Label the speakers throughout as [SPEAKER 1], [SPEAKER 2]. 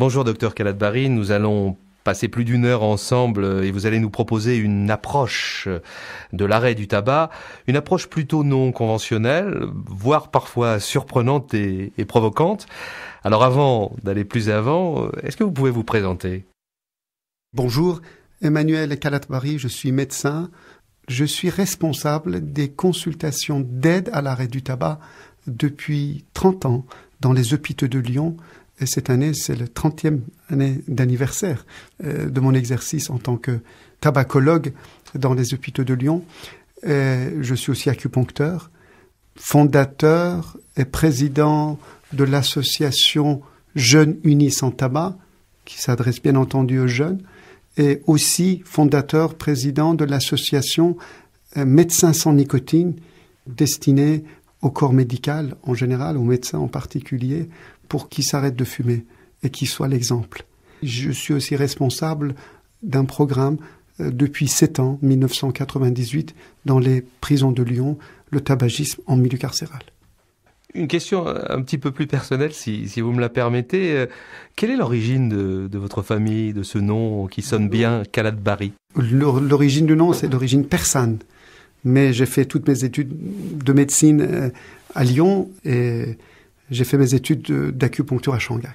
[SPEAKER 1] Bonjour docteur Kaladbari, nous allons passer plus d'une heure ensemble euh, et vous allez nous proposer une approche euh, de l'arrêt du tabac, une approche plutôt non conventionnelle, voire parfois surprenante et, provocante. Alors avant d'aller plus avant, euh, est-ce que vous pouvez vous présenter
[SPEAKER 2] Bonjour, Emmanuel Kalatbari, je suis médecin. Je suis responsable des consultations d'aide à l'arrêt du tabac depuis 30 ans dans les hôpitaux de Lyon et cette année, c'est le 30e année d'anniversaire euh, de mon exercice en tant que tabacologue dans les hôpitaux de Lyon. je suis aussi acupuncteur, fondateur et président de l'association Jeunes Unis sans tabac, qui s'adresse bien entendu aux jeunes, et aussi fondateur, président de l'association euh, Médecins sans nicotine, destinée au corps médical en général, aux médecins en particulier, pour qu'ils s'arrête de fumer et qu'ils soit l'exemple. Je suis aussi responsable d'un programme euh, depuis 7 ans, 1998, dans les prisons de Lyon, le tabagisme en milieu carcéral.
[SPEAKER 1] Une question euh, un petit peu plus personnelle, si, vous me la permettez. Euh, quelle est l'origine de, votre famille, de ce nom qui sonne bien, Barry
[SPEAKER 2] L'origine du nom, c'est d'origine persane. Mais j'ai fait toutes mes études de médecine à Lyon et j'ai fait mes études d'acupuncture à Shanghai.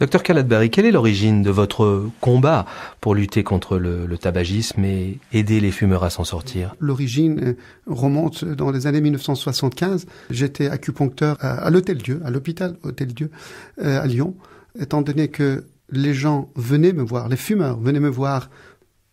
[SPEAKER 1] Docteur Kaladbari, quelle est l'origine de votre combat pour lutter contre le, tabagisme et aider les fumeurs à s'en sortir
[SPEAKER 2] L'origine euh, remonte dans les années 1975. J'étais acupuncteur à, l'Hôtel Dieu, à l'hôpital Hôtel Dieu, euh, à Lyon, étant donné que les gens venaient me voir, les fumeurs venaient me voir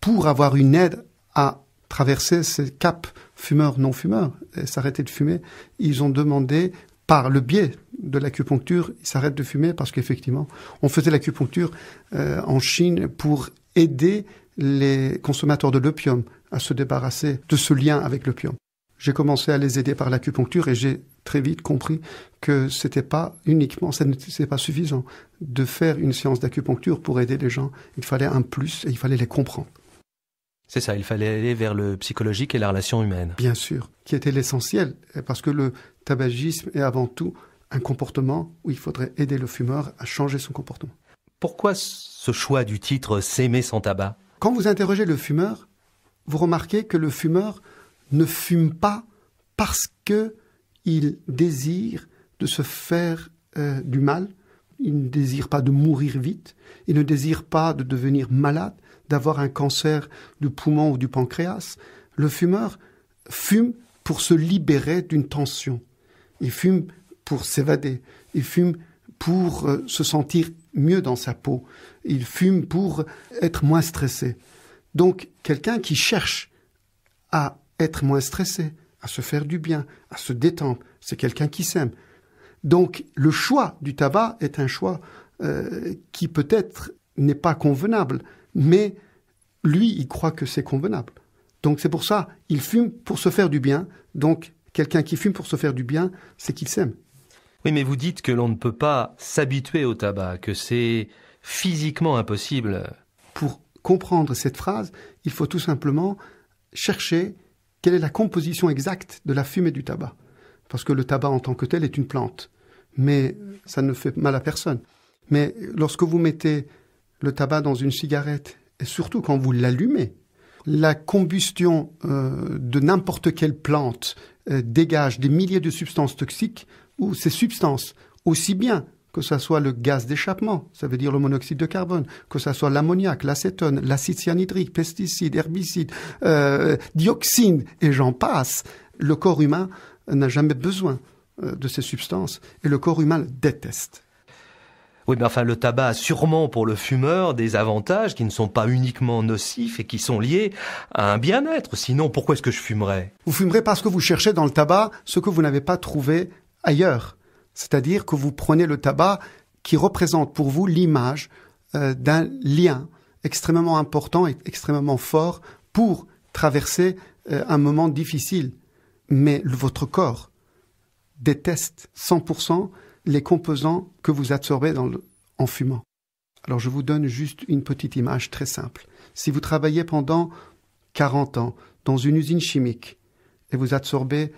[SPEAKER 2] pour avoir une aide à traverser ces caps fumeurs-non-fumeurs et s'arrêter de fumer. Ils ont demandé, par le biais de l'acupuncture, ils s'arrêtent de fumer parce qu'effectivement, on faisait l'acupuncture euh, en Chine pour aider les consommateurs de l'opium à se débarrasser de ce lien avec l'opium. J'ai commencé à les aider par l'acupuncture et j'ai très vite compris que c'était pas uniquement, ce n'était pas suffisant de faire une séance d'acupuncture pour aider les gens. Il fallait un plus et il fallait les comprendre.
[SPEAKER 1] C'est ça, il fallait aller vers le psychologique et la relation humaine.
[SPEAKER 2] Bien sûr, qui était l'essentiel, parce que le tabagisme est avant tout un comportement où il faudrait aider le fumeur à changer son comportement.
[SPEAKER 1] Pourquoi ce choix du titre S'aimer sans tabac
[SPEAKER 2] Quand vous interrogez le fumeur, vous remarquez que le fumeur ne fume pas parce que il désire de se faire euh, du mal, il ne désire pas de mourir vite, il ne désire pas de devenir malade, d'avoir un cancer du poumon ou du pancréas. Le fumeur fume pour se libérer d'une tension. Il fume pour s'évader. Il fume pour euh, se sentir mieux dans sa peau. Il fume pour être moins stressé. Donc, quelqu'un qui cherche à être moins stressé, à se faire du bien, à se détendre, c'est quelqu'un qui s'aime. Donc, le choix du tabac est un choix euh, qui peut-être n'est pas convenable, mais lui, il croit que c'est convenable. Donc, c'est pour ça, il fume pour se faire du bien. Donc, quelqu'un qui fume pour se faire du bien, c'est qu'il s'aime.
[SPEAKER 1] Oui, mais vous dites que l'on ne peut pas s'habituer au tabac, que c'est physiquement impossible.
[SPEAKER 2] Pour comprendre cette phrase, il faut tout simplement chercher quelle est la composition exacte de la fumée du tabac. Parce que le tabac en tant que tel est une plante, mais ça ne fait mal à personne. Mais lorsque vous mettez le tabac dans une cigarette, et surtout quand vous l'allumez, la combustion euh, de n'importe quelle plante euh, dégage des milliers de substances toxiques ou ces substances, aussi bien que ce soit le gaz d'échappement, ça veut dire le monoxyde de carbone, que ce soit l'ammoniac, l'acétone, l'acide cyanhydrique, pesticides, herbicides, euh, dioxines, et j'en passe, le corps humain n'a jamais besoin euh, de ces substances et le corps humain le déteste.
[SPEAKER 1] Oui, mais enfin, le tabac a sûrement pour le fumeur des avantages qui ne sont pas uniquement nocifs et qui sont liés à un bien-être. Sinon, pourquoi est-ce que je fumerais
[SPEAKER 2] Vous fumerez parce que vous cherchez dans le tabac ce que vous n'avez pas trouvé ailleurs. C'est-à-dire que vous prenez le tabac qui représente pour vous l'image euh, d'un lien extrêmement important et extrêmement fort pour traverser euh, un moment difficile. Mais votre corps déteste 100% les composants que vous absorbez en fumant. Alors je vous donne juste une petite image très simple. Si vous travaillez pendant 40 ans dans une usine chimique et vous absorbez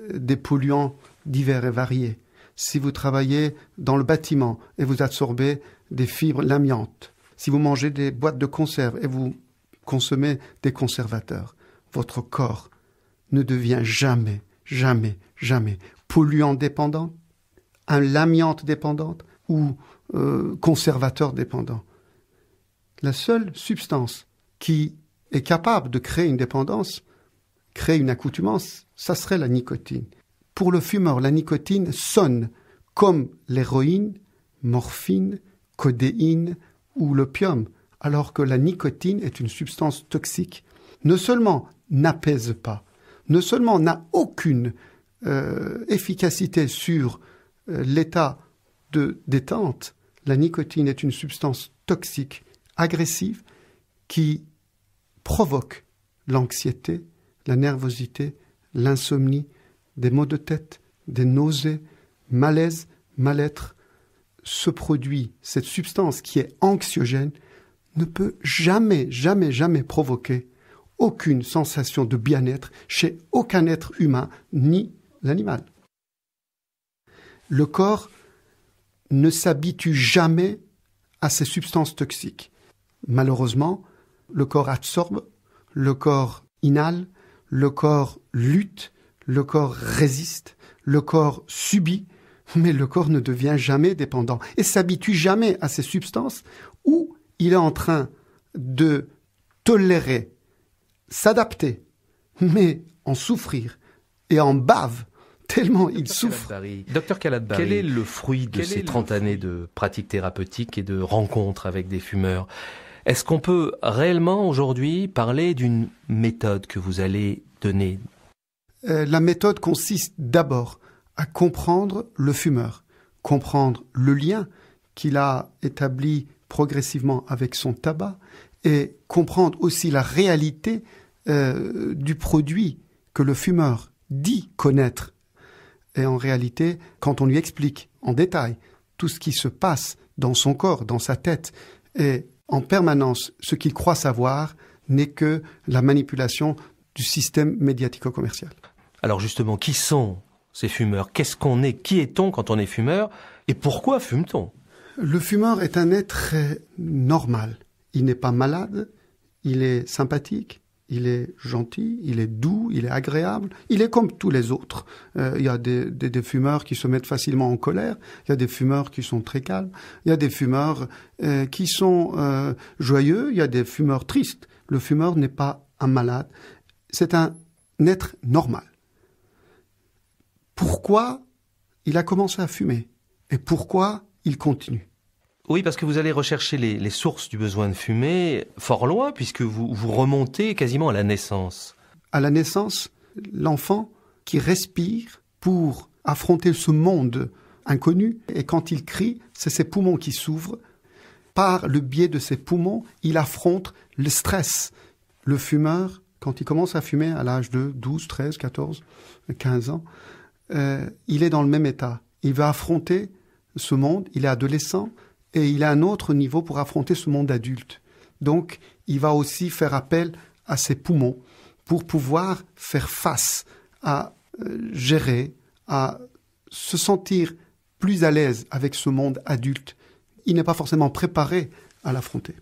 [SPEAKER 2] euh, des polluants divers et variés. Si vous travaillez dans le bâtiment et vous absorbez des fibres, lamiantes, si vous mangez des boîtes de conserve et vous consommez des conservateurs, votre corps ne devient jamais, jamais, jamais polluant dépendant, un l'amiante dépendante ou euh, conservateur dépendant. La seule substance qui est capable de créer une dépendance, créer une accoutumance, ça serait la nicotine. Pour le fumeur, la nicotine sonne comme l'héroïne, morphine, codéine ou l'opium, alors que la nicotine est une substance toxique. Ne seulement n'apaise pas, ne seulement n'a aucune euh, efficacité sur euh, l'état de détente, la nicotine est une substance toxique, agressive, qui provoque l'anxiété, la nervosité, l'insomnie, des maux de tête, des nausées, malaise, mal-être. Ce produit, cette substance qui est anxiogène, ne peut jamais, jamais, jamais provoquer aucune sensation de bien-être chez aucun être humain ni l'animal. Le corps ne s'habitue jamais à ces substances toxiques. Malheureusement, le corps absorbe, le corps inhale, le corps lutte le corps résiste, le corps subit, mais le corps ne devient jamais dépendant et s'habitue jamais à ces substances où il est en train de tolérer, s'adapter, mais en souffrir et en bave tellement il souffre. Docteur Caladbari, quel est le fruit de ces 30
[SPEAKER 1] années de pratique thérapeutique et de rencontres avec des fumeurs Est-ce qu'on peut réellement aujourd'hui parler d'une méthode que vous allez donner
[SPEAKER 2] euh, la méthode consiste d'abord à comprendre le fumeur, comprendre le lien qu'il a établi progressivement avec son tabac et comprendre aussi la réalité euh, du produit que le fumeur dit connaître. Et en réalité, quand on lui explique en détail tout ce qui se passe dans son corps, dans sa tête, et en permanence, ce qu'il croit savoir n'est que la manipulation du système médiatico-commercial. Alors justement, qui sont
[SPEAKER 1] ces fumeurs Qu'est-ce qu'on est Qui est-on quand on est fumeur Et pourquoi fume-t-on
[SPEAKER 2] Le fumeur est un être normal. Il n'est pas malade, il est sympathique, il est gentil, il est doux, il est agréable, il est comme tous les autres. Euh, il y a des, fumeurs qui se mettent facilement en colère, il y a des fumeurs qui sont très calmes, il y a des fumeurs euh, qui sont euh, joyeux, il y a des fumeurs tristes. Le fumeur n'est pas un malade, c'est un être normal pourquoi il a commencé à fumer et pourquoi il continue.
[SPEAKER 1] Oui, parce que vous allez rechercher les, sources du besoin de fumer fort loin, puisque vous, vous remontez quasiment à la naissance.
[SPEAKER 2] À la naissance, l'enfant qui respire pour affronter ce monde inconnu, et quand il crie, c'est ses poumons qui s'ouvrent. Par le biais de ses poumons, il affronte le stress. Le fumeur, quand il commence à fumer à l'âge de 12, 13, 14, 15 ans, euh, il est dans le même état. Il va affronter ce monde, il est adolescent, et il a un autre niveau pour affronter ce monde adulte. Donc, il va aussi faire appel à ses poumons pour pouvoir faire face à euh, gérer, à se sentir plus à l'aise avec ce monde adulte. Il n'est pas forcément préparé à l'affronter.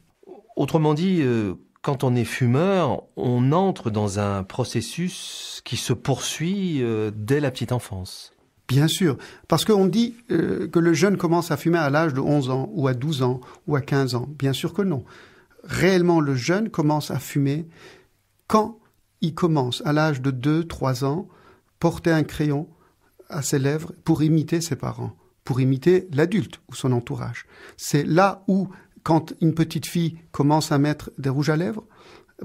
[SPEAKER 2] Autrement dit,
[SPEAKER 1] euh, quand on est
[SPEAKER 2] fumeur,
[SPEAKER 1] on entre dans un processus qui se poursuit euh, dès la petite
[SPEAKER 2] enfance. Bien sûr, parce qu'on dit euh, que le jeune commence à fumer à l'âge de 11 ans ou à 12 ans ou à 15 ans. Bien sûr que non. Réellement, le jeune commence à fumer quand il commence, à l'âge de 2-3 ans, porter un crayon à ses lèvres pour imiter ses parents, pour imiter l'adulte ou son entourage. C'est là où quand une petite fille commence à mettre des rouges à lèvres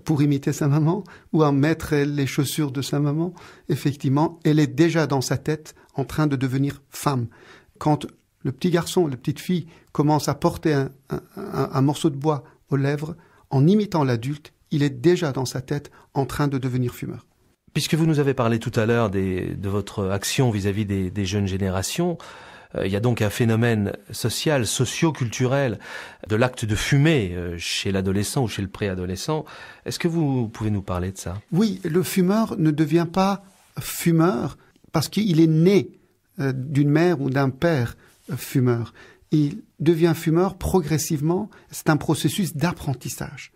[SPEAKER 2] pour imiter sa maman ou à mettre les chaussures de sa maman, effectivement, elle est déjà dans sa tête en train de devenir femme. Quand le petit garçon, la petite fille commence à porter un, morceau de bois aux lèvres, en imitant l'adulte, il est déjà dans sa tête en train de devenir fumeur.
[SPEAKER 1] Puisque vous nous avez parlé tout à l'heure de votre action vis-à-vis des, jeunes générations, euh, il y a donc un phénomène social, socio-culturel de l'acte de fumer euh, chez l'adolescent ou chez le préadolescent. Est-ce que vous pouvez nous parler de ça
[SPEAKER 2] Oui, le fumeur ne devient pas fumeur parce qu'il est né euh, d'une mère ou d'un père fumeur. Il devient fumeur progressivement. C'est un processus d'apprentissage.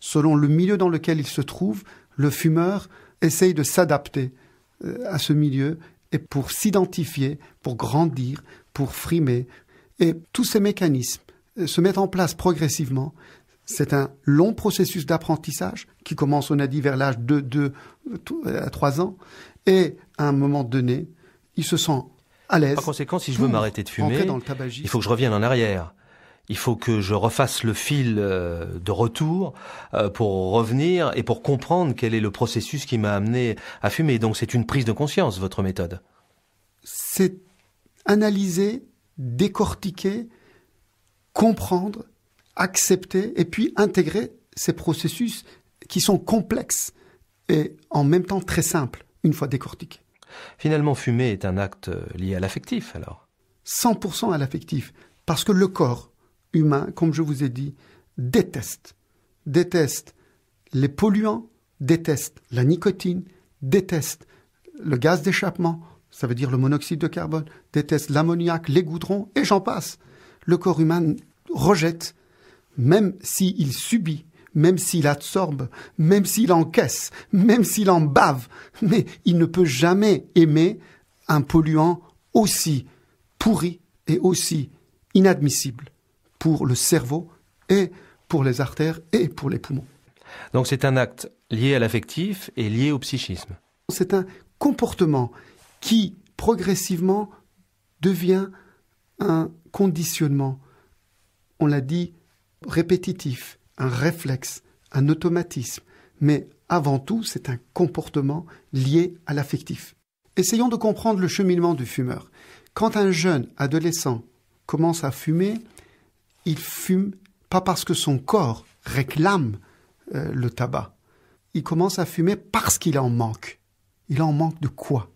[SPEAKER 2] Selon le milieu dans lequel il se trouve, le fumeur essaye de s'adapter à ce milieu et pour s'identifier, pour grandir, pour frimer. Et tous ces mécanismes euh, se mettent en place progressivement. C'est un long processus d'apprentissage qui commence, on a dit, vers l'âge de 2 euh, à 3 ans. Et à un moment donné, il se sent à l'aise. Par conséquent, si je veux m'arrêter de fumer, il faut
[SPEAKER 1] que je revienne en arrière il faut que je refasse le fil euh, de retour euh, pour revenir et pour comprendre quel est le processus qui m'a amené à fumer. Donc c'est une prise de conscience, votre méthode.
[SPEAKER 2] C'est analyser, décortiquer, comprendre, accepter et puis intégrer ces processus qui sont complexes et en même temps très simples une fois décortiqués. Finalement, fumer est un acte euh, lié à l'affectif alors 100% à l'affectif, parce que le corps, humain, comme je vous ai dit, déteste, déteste les polluants, déteste la nicotine, déteste le gaz d'échappement, ça veut dire le monoxyde de carbone, déteste l'ammoniac, les goudrons, et j'en passe. Le corps humain rejette, même s'il subit, même s'il absorbe, même s'il encaisse, même s'il en bave, mais il ne peut jamais aimer un polluant aussi pourri et aussi inadmissible pour le cerveau et pour les artères et pour les poumons.
[SPEAKER 1] Donc c'est un acte lié à l'affectif et lié au psychisme.
[SPEAKER 2] C'est un comportement qui progressivement devient un conditionnement, on l'a dit, répétitif, un réflexe, un automatisme, mais avant tout c'est un comportement lié à l'affectif. Essayons de comprendre le cheminement du fumeur. Quand un jeune adolescent commence à fumer, il fume pas parce que son corps réclame euh, le tabac. Il commence à fumer parce qu'il en manque. Il en manque de quoi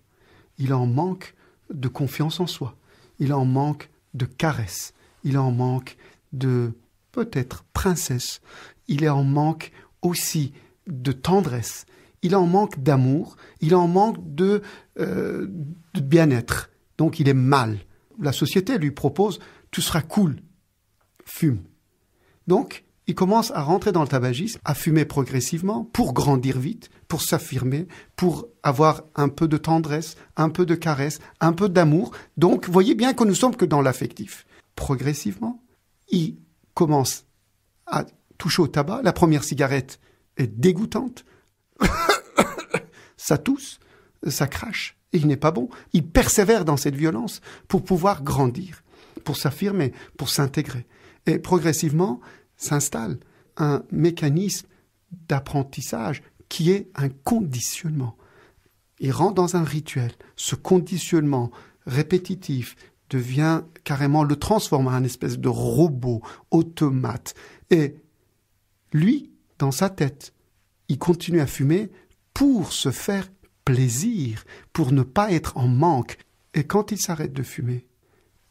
[SPEAKER 2] Il en manque de confiance en soi. Il en manque de caresses. Il en manque de peut-être princesse. Il en manque aussi de tendresse. Il en manque d'amour. Il en manque de, euh, bien-être. Donc il est mal. La société lui propose, tout sera cool, fume. Donc, il commence à rentrer dans le tabagisme, à fumer progressivement pour grandir vite, pour s'affirmer, pour avoir un peu de tendresse, un peu de caresse, un peu d'amour. Donc, voyez bien que nous sommes que dans l'affectif. Progressivement, il commence à toucher au tabac. La première cigarette est dégoûtante. ça tousse, ça crache, et il n'est pas bon. Il persévère dans cette violence pour pouvoir grandir, pour s'affirmer, pour s'intégrer. Et progressivement s'installe un mécanisme d'apprentissage qui est un conditionnement. Il rentre dans un rituel. Ce conditionnement répétitif devient carrément le transforme en un espèce de robot, automate. Et lui, dans sa tête, il continue à fumer pour se faire plaisir, pour ne pas être en manque. Et quand il s'arrête de fumer,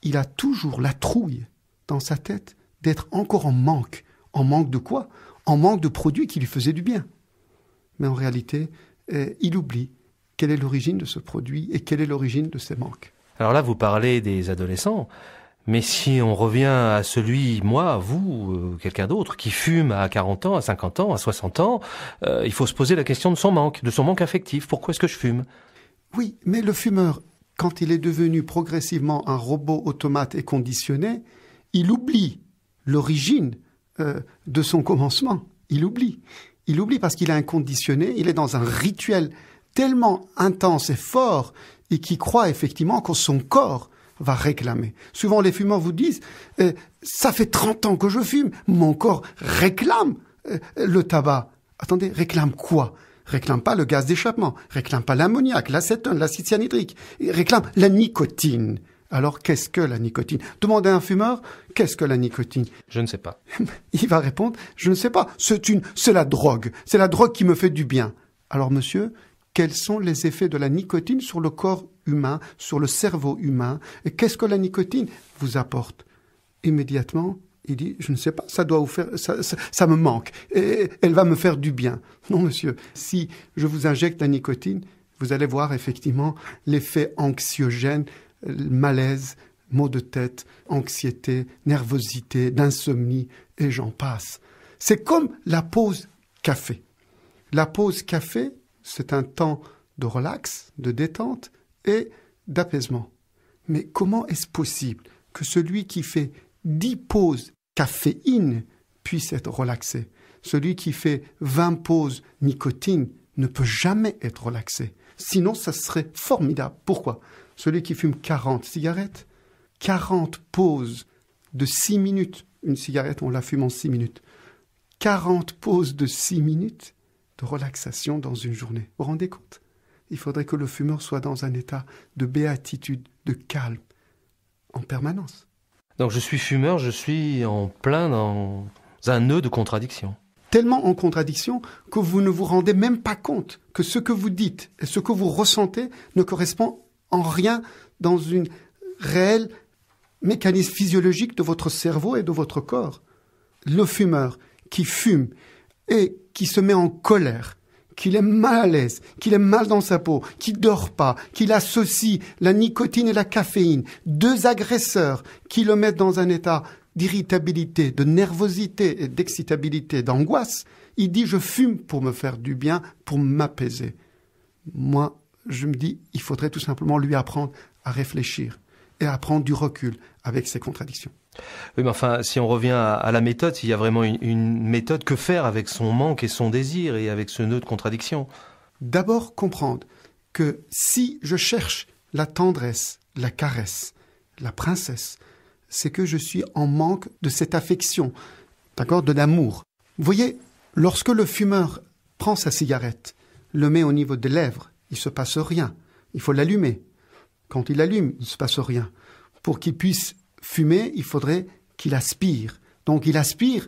[SPEAKER 2] il a toujours la trouille dans sa tête d'être encore en manque. En manque de quoi En manque de produits qui lui faisaient du bien. Mais en réalité, euh, il oublie quelle est l'origine de ce produit et quelle est l'origine de ses manques.
[SPEAKER 1] Alors là, vous parlez des adolescents, mais si on revient à celui, moi, vous, euh, quelqu'un d'autre, qui fume à 40 ans, à 50 ans, à 60 ans, euh,
[SPEAKER 2] il faut se poser la question de son manque, de son manque affectif. Pourquoi est-ce que je fume Oui, mais le fumeur, quand il est devenu progressivement un robot automate et conditionné, il oublie l'origine euh, de son commencement. Il oublie. Il oublie parce qu'il est inconditionné, il est dans un rituel tellement intense et fort et qui croit effectivement que son corps va réclamer. Souvent les fumeurs vous disent euh, ça fait 30 ans que je fume, mon corps réclame euh, le tabac. Attendez, réclame quoi Réclame pas le gaz d'échappement, réclame pas l'ammoniac, l'acétone, l'acide cyanhydrique, réclame la nicotine. Alors, qu'est-ce que la nicotine Demandez à un fumeur, qu'est-ce que la nicotine Je ne sais pas. Il va répondre, je ne sais pas. C'est une, c'est la drogue. C'est la drogue qui me fait du bien. Alors, monsieur, quels sont les effets de la nicotine sur le corps humain, sur le cerveau humain Et qu'est-ce que la nicotine vous apporte Immédiatement, il dit, je ne sais pas, ça doit vous faire, ça, me manque. Et elle va me faire du bien. Non, monsieur, si je vous injecte la nicotine, vous allez voir effectivement l'effet anxiogène malaise, maux de tête, anxiété, nervosité, d'insomnie, et j'en passe. C'est comme la pause café. La pause café, c'est un temps de relax, de détente et d'apaisement. Mais comment est-ce possible que celui qui fait 10 pauses caféine puisse être relaxé Celui qui fait 20 pauses nicotine ne peut jamais être relaxé. Sinon, ça serait formidable. Pourquoi celui qui fume 40 cigarettes, 40 pauses de 6 minutes. Une cigarette, on la fume en 6 minutes. 40 pauses de 6 minutes de relaxation dans une journée. Vous vous rendez compte Il faudrait que le fumeur soit dans un état de béatitude, de calme, en permanence.
[SPEAKER 1] Donc je suis fumeur, je suis en plein dans un nœud de contradiction.
[SPEAKER 2] Tellement en contradiction que vous ne vous rendez même pas compte que ce que vous dites et ce que vous ressentez ne correspond en rien dans une réelle mécanisme physiologique de votre cerveau et de votre corps. Le fumeur qui fume et qui se met en colère, qu'il est mal à l'aise, qu'il est mal dans sa peau, qui dort pas, qu'il associe la nicotine et la caféine, deux agresseurs qui le mettent dans un état d'irritabilité, de nervosité et d'excitabilité, d'angoisse, il dit je fume pour me faire du bien, pour m'apaiser. Moi, je me dis, il faudrait tout simplement lui apprendre à réfléchir et à prendre du recul avec ses contradictions. Oui, mais enfin, si
[SPEAKER 1] on revient à, la méthode, s'il y a vraiment une, une, méthode, que faire avec son manque et son désir et avec ce
[SPEAKER 2] nœud de contradiction D'abord, comprendre que si je cherche la tendresse, la caresse, la princesse, c'est que je suis en manque de cette affection, d'accord, de l'amour. Vous voyez, lorsque le fumeur prend sa cigarette, le met au niveau des lèvres il ne se passe rien. Il faut l'allumer. Quand il allume, il ne se passe rien. Pour qu'il puisse fumer, il faudrait qu'il aspire. Donc il aspire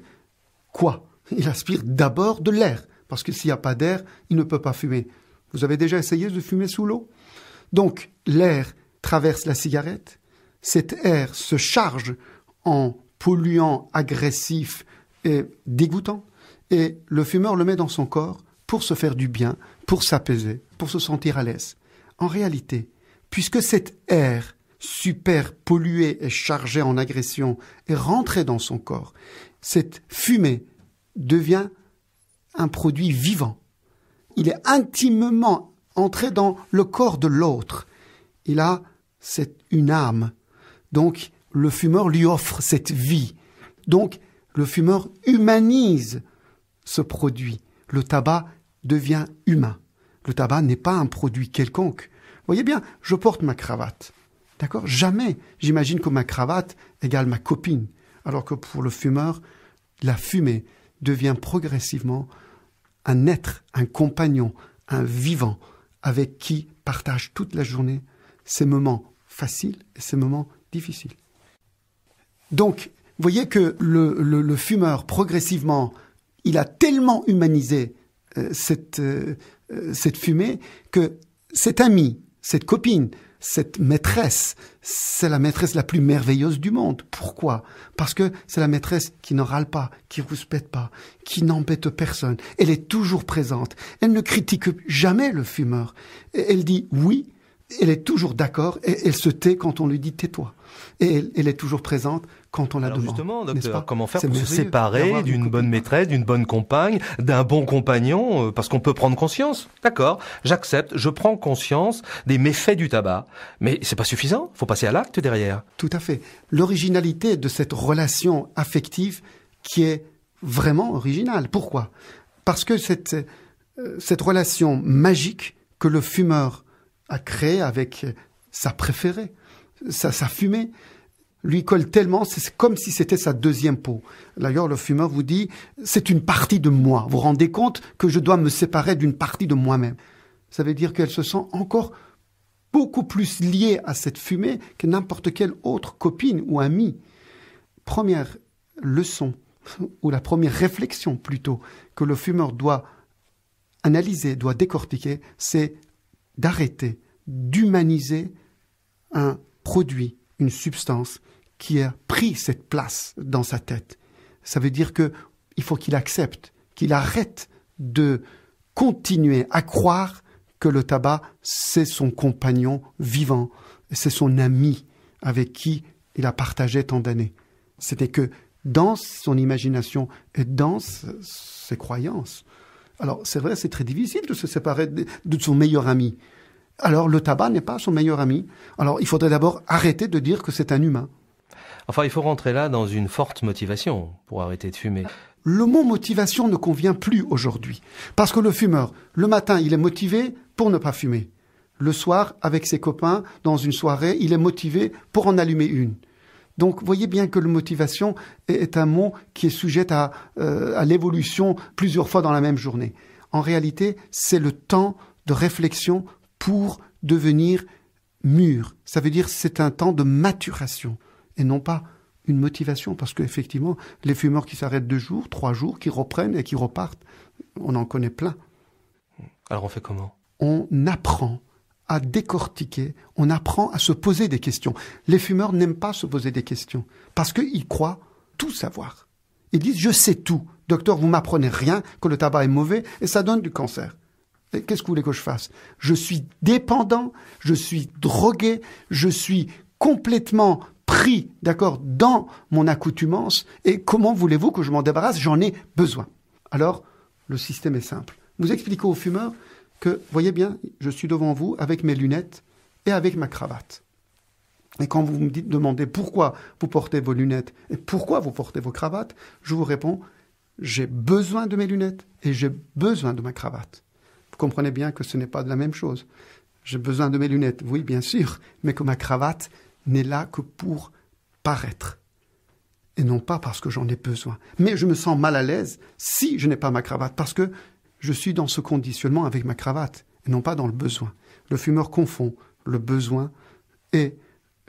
[SPEAKER 2] quoi Il aspire d'abord de l'air, parce que s'il n'y a pas d'air, il ne peut pas fumer. Vous avez déjà essayé de fumer sous l'eau Donc l'air traverse la cigarette, cet air se charge en polluant, agressif et dégoûtant, et le fumeur le met dans son corps pour se faire du bien, pour s'apaiser, pour se sentir à l'aise. En réalité, puisque cet air super pollué et chargé en agression est rentré dans son corps, cette fumée devient un produit vivant. Il est intimement entré dans le corps de l'autre. Il a une âme. Donc le fumeur lui offre cette vie. Donc le fumeur humanise ce produit. Le tabac devient humain. Le tabac n'est pas un produit quelconque. Voyez bien, je porte ma cravate. D'accord Jamais j'imagine que ma cravate égale ma copine. Alors que pour le fumeur, la fumée devient progressivement un être, un compagnon, un vivant avec qui partage toute la journée ses moments faciles et ses moments difficiles. Donc, voyez que le, le fumeur, progressivement, il a tellement humanisé euh, euh, euh, cette, fumée que cette ami, cette copine, cette maîtresse, c'est la maîtresse la plus merveilleuse du monde. Pourquoi Parce que c'est la maîtresse qui ne râle pas, qui pète pas, qui n'embête personne. Elle est toujours présente. Elle ne critique jamais le fumeur. Elle dit oui, elle est toujours d'accord et elle se tait quand on lui dit tais-toi. Et elle, est toujours présente quand on la Alors demande. Justement, docteur, comment faire pour se séparer d'une
[SPEAKER 1] bonne maîtresse, d'une bonne compagne, d'un bon compagnon euh, Parce qu'on peut prendre conscience. D'accord, j'accepte, je prends conscience des méfaits du tabac. Mais
[SPEAKER 2] c'est pas suffisant, faut passer
[SPEAKER 1] à l'acte derrière.
[SPEAKER 2] Tout à fait. L'originalité de cette relation affective qui est vraiment originale. Pourquoi Parce que cette, euh, cette relation magique que le fumeur à créer avec sa préférée, sa, sa fumée. Lui colle tellement, c'est comme si c'était sa deuxième peau. D'ailleurs, le fumeur vous dit, c'est une partie de moi. Vous vous rendez compte que je dois me séparer d'une partie de moi-même. Ça veut dire qu'elle se sent encore beaucoup plus liée à cette fumée que n'importe quelle autre copine ou amie. Première leçon, ou la première réflexion plutôt, que le fumeur doit analyser, doit décortiquer, c'est d'arrêter d'humaniser un produit, une substance qui a pris cette place dans sa tête. Ça veut dire que il faut qu'il accepte, qu'il arrête de continuer à croire que le tabac c'est son compagnon vivant, c'est son ami avec qui il a partagé tant d'années. C'était que dans son imagination et dans ses croyances, alors c'est vrai, c'est très difficile de se séparer de, son meilleur ami. Alors le tabac n'est pas son meilleur ami. Alors il faudrait d'abord arrêter de dire que c'est un humain.
[SPEAKER 1] Enfin, il faut rentrer là dans une forte motivation
[SPEAKER 2] pour arrêter de fumer. Le mot motivation ne convient plus aujourd'hui. Parce que le fumeur, le matin, il est motivé pour ne pas fumer. Le soir, avec ses copains, dans une soirée, il est motivé pour en allumer une. Donc voyez bien que le motivation est, un mot qui est sujet euh, à, l'évolution plusieurs fois dans la même journée. En réalité, c'est le temps de réflexion pour devenir mûr. Ça veut dire c'est un temps de maturation et non pas une motivation parce qu'effectivement, les fumeurs qui s'arrêtent deux jours, trois jours, qui reprennent et qui repartent, on en connaît plein.
[SPEAKER 1] Alors on fait comment
[SPEAKER 2] On apprend à décortiquer, on apprend à se poser des questions. Les fumeurs n'aiment pas se poser des questions parce qu'ils croient tout savoir. Ils disent je sais tout. Docteur, vous m'apprenez rien que le tabac est mauvais et ça donne du cancer. Qu'est-ce que vous voulez que je fasse Je suis dépendant, je suis drogué, je suis complètement pris, d'accord, dans mon accoutumance. Et comment voulez-vous que je m'en débarrasse J'en ai besoin. Alors, le système est simple. Vous expliquez aux fumeurs que, voyez bien, je suis devant vous avec mes lunettes et avec ma cravate. Et quand vous me demandez pourquoi vous portez vos lunettes et pourquoi vous portez vos cravates, je vous réponds, j'ai besoin de mes lunettes et j'ai besoin de ma cravate. Vous comprenez bien que ce n'est pas de la même chose. J'ai besoin de mes lunettes, oui, bien sûr, mais que ma cravate n'est là que pour paraître et non pas parce que j'en ai besoin. Mais je me sens mal à l'aise si je n'ai pas ma cravate parce que je suis dans ce conditionnement avec ma cravate, et non pas dans le besoin. Le fumeur confond le besoin et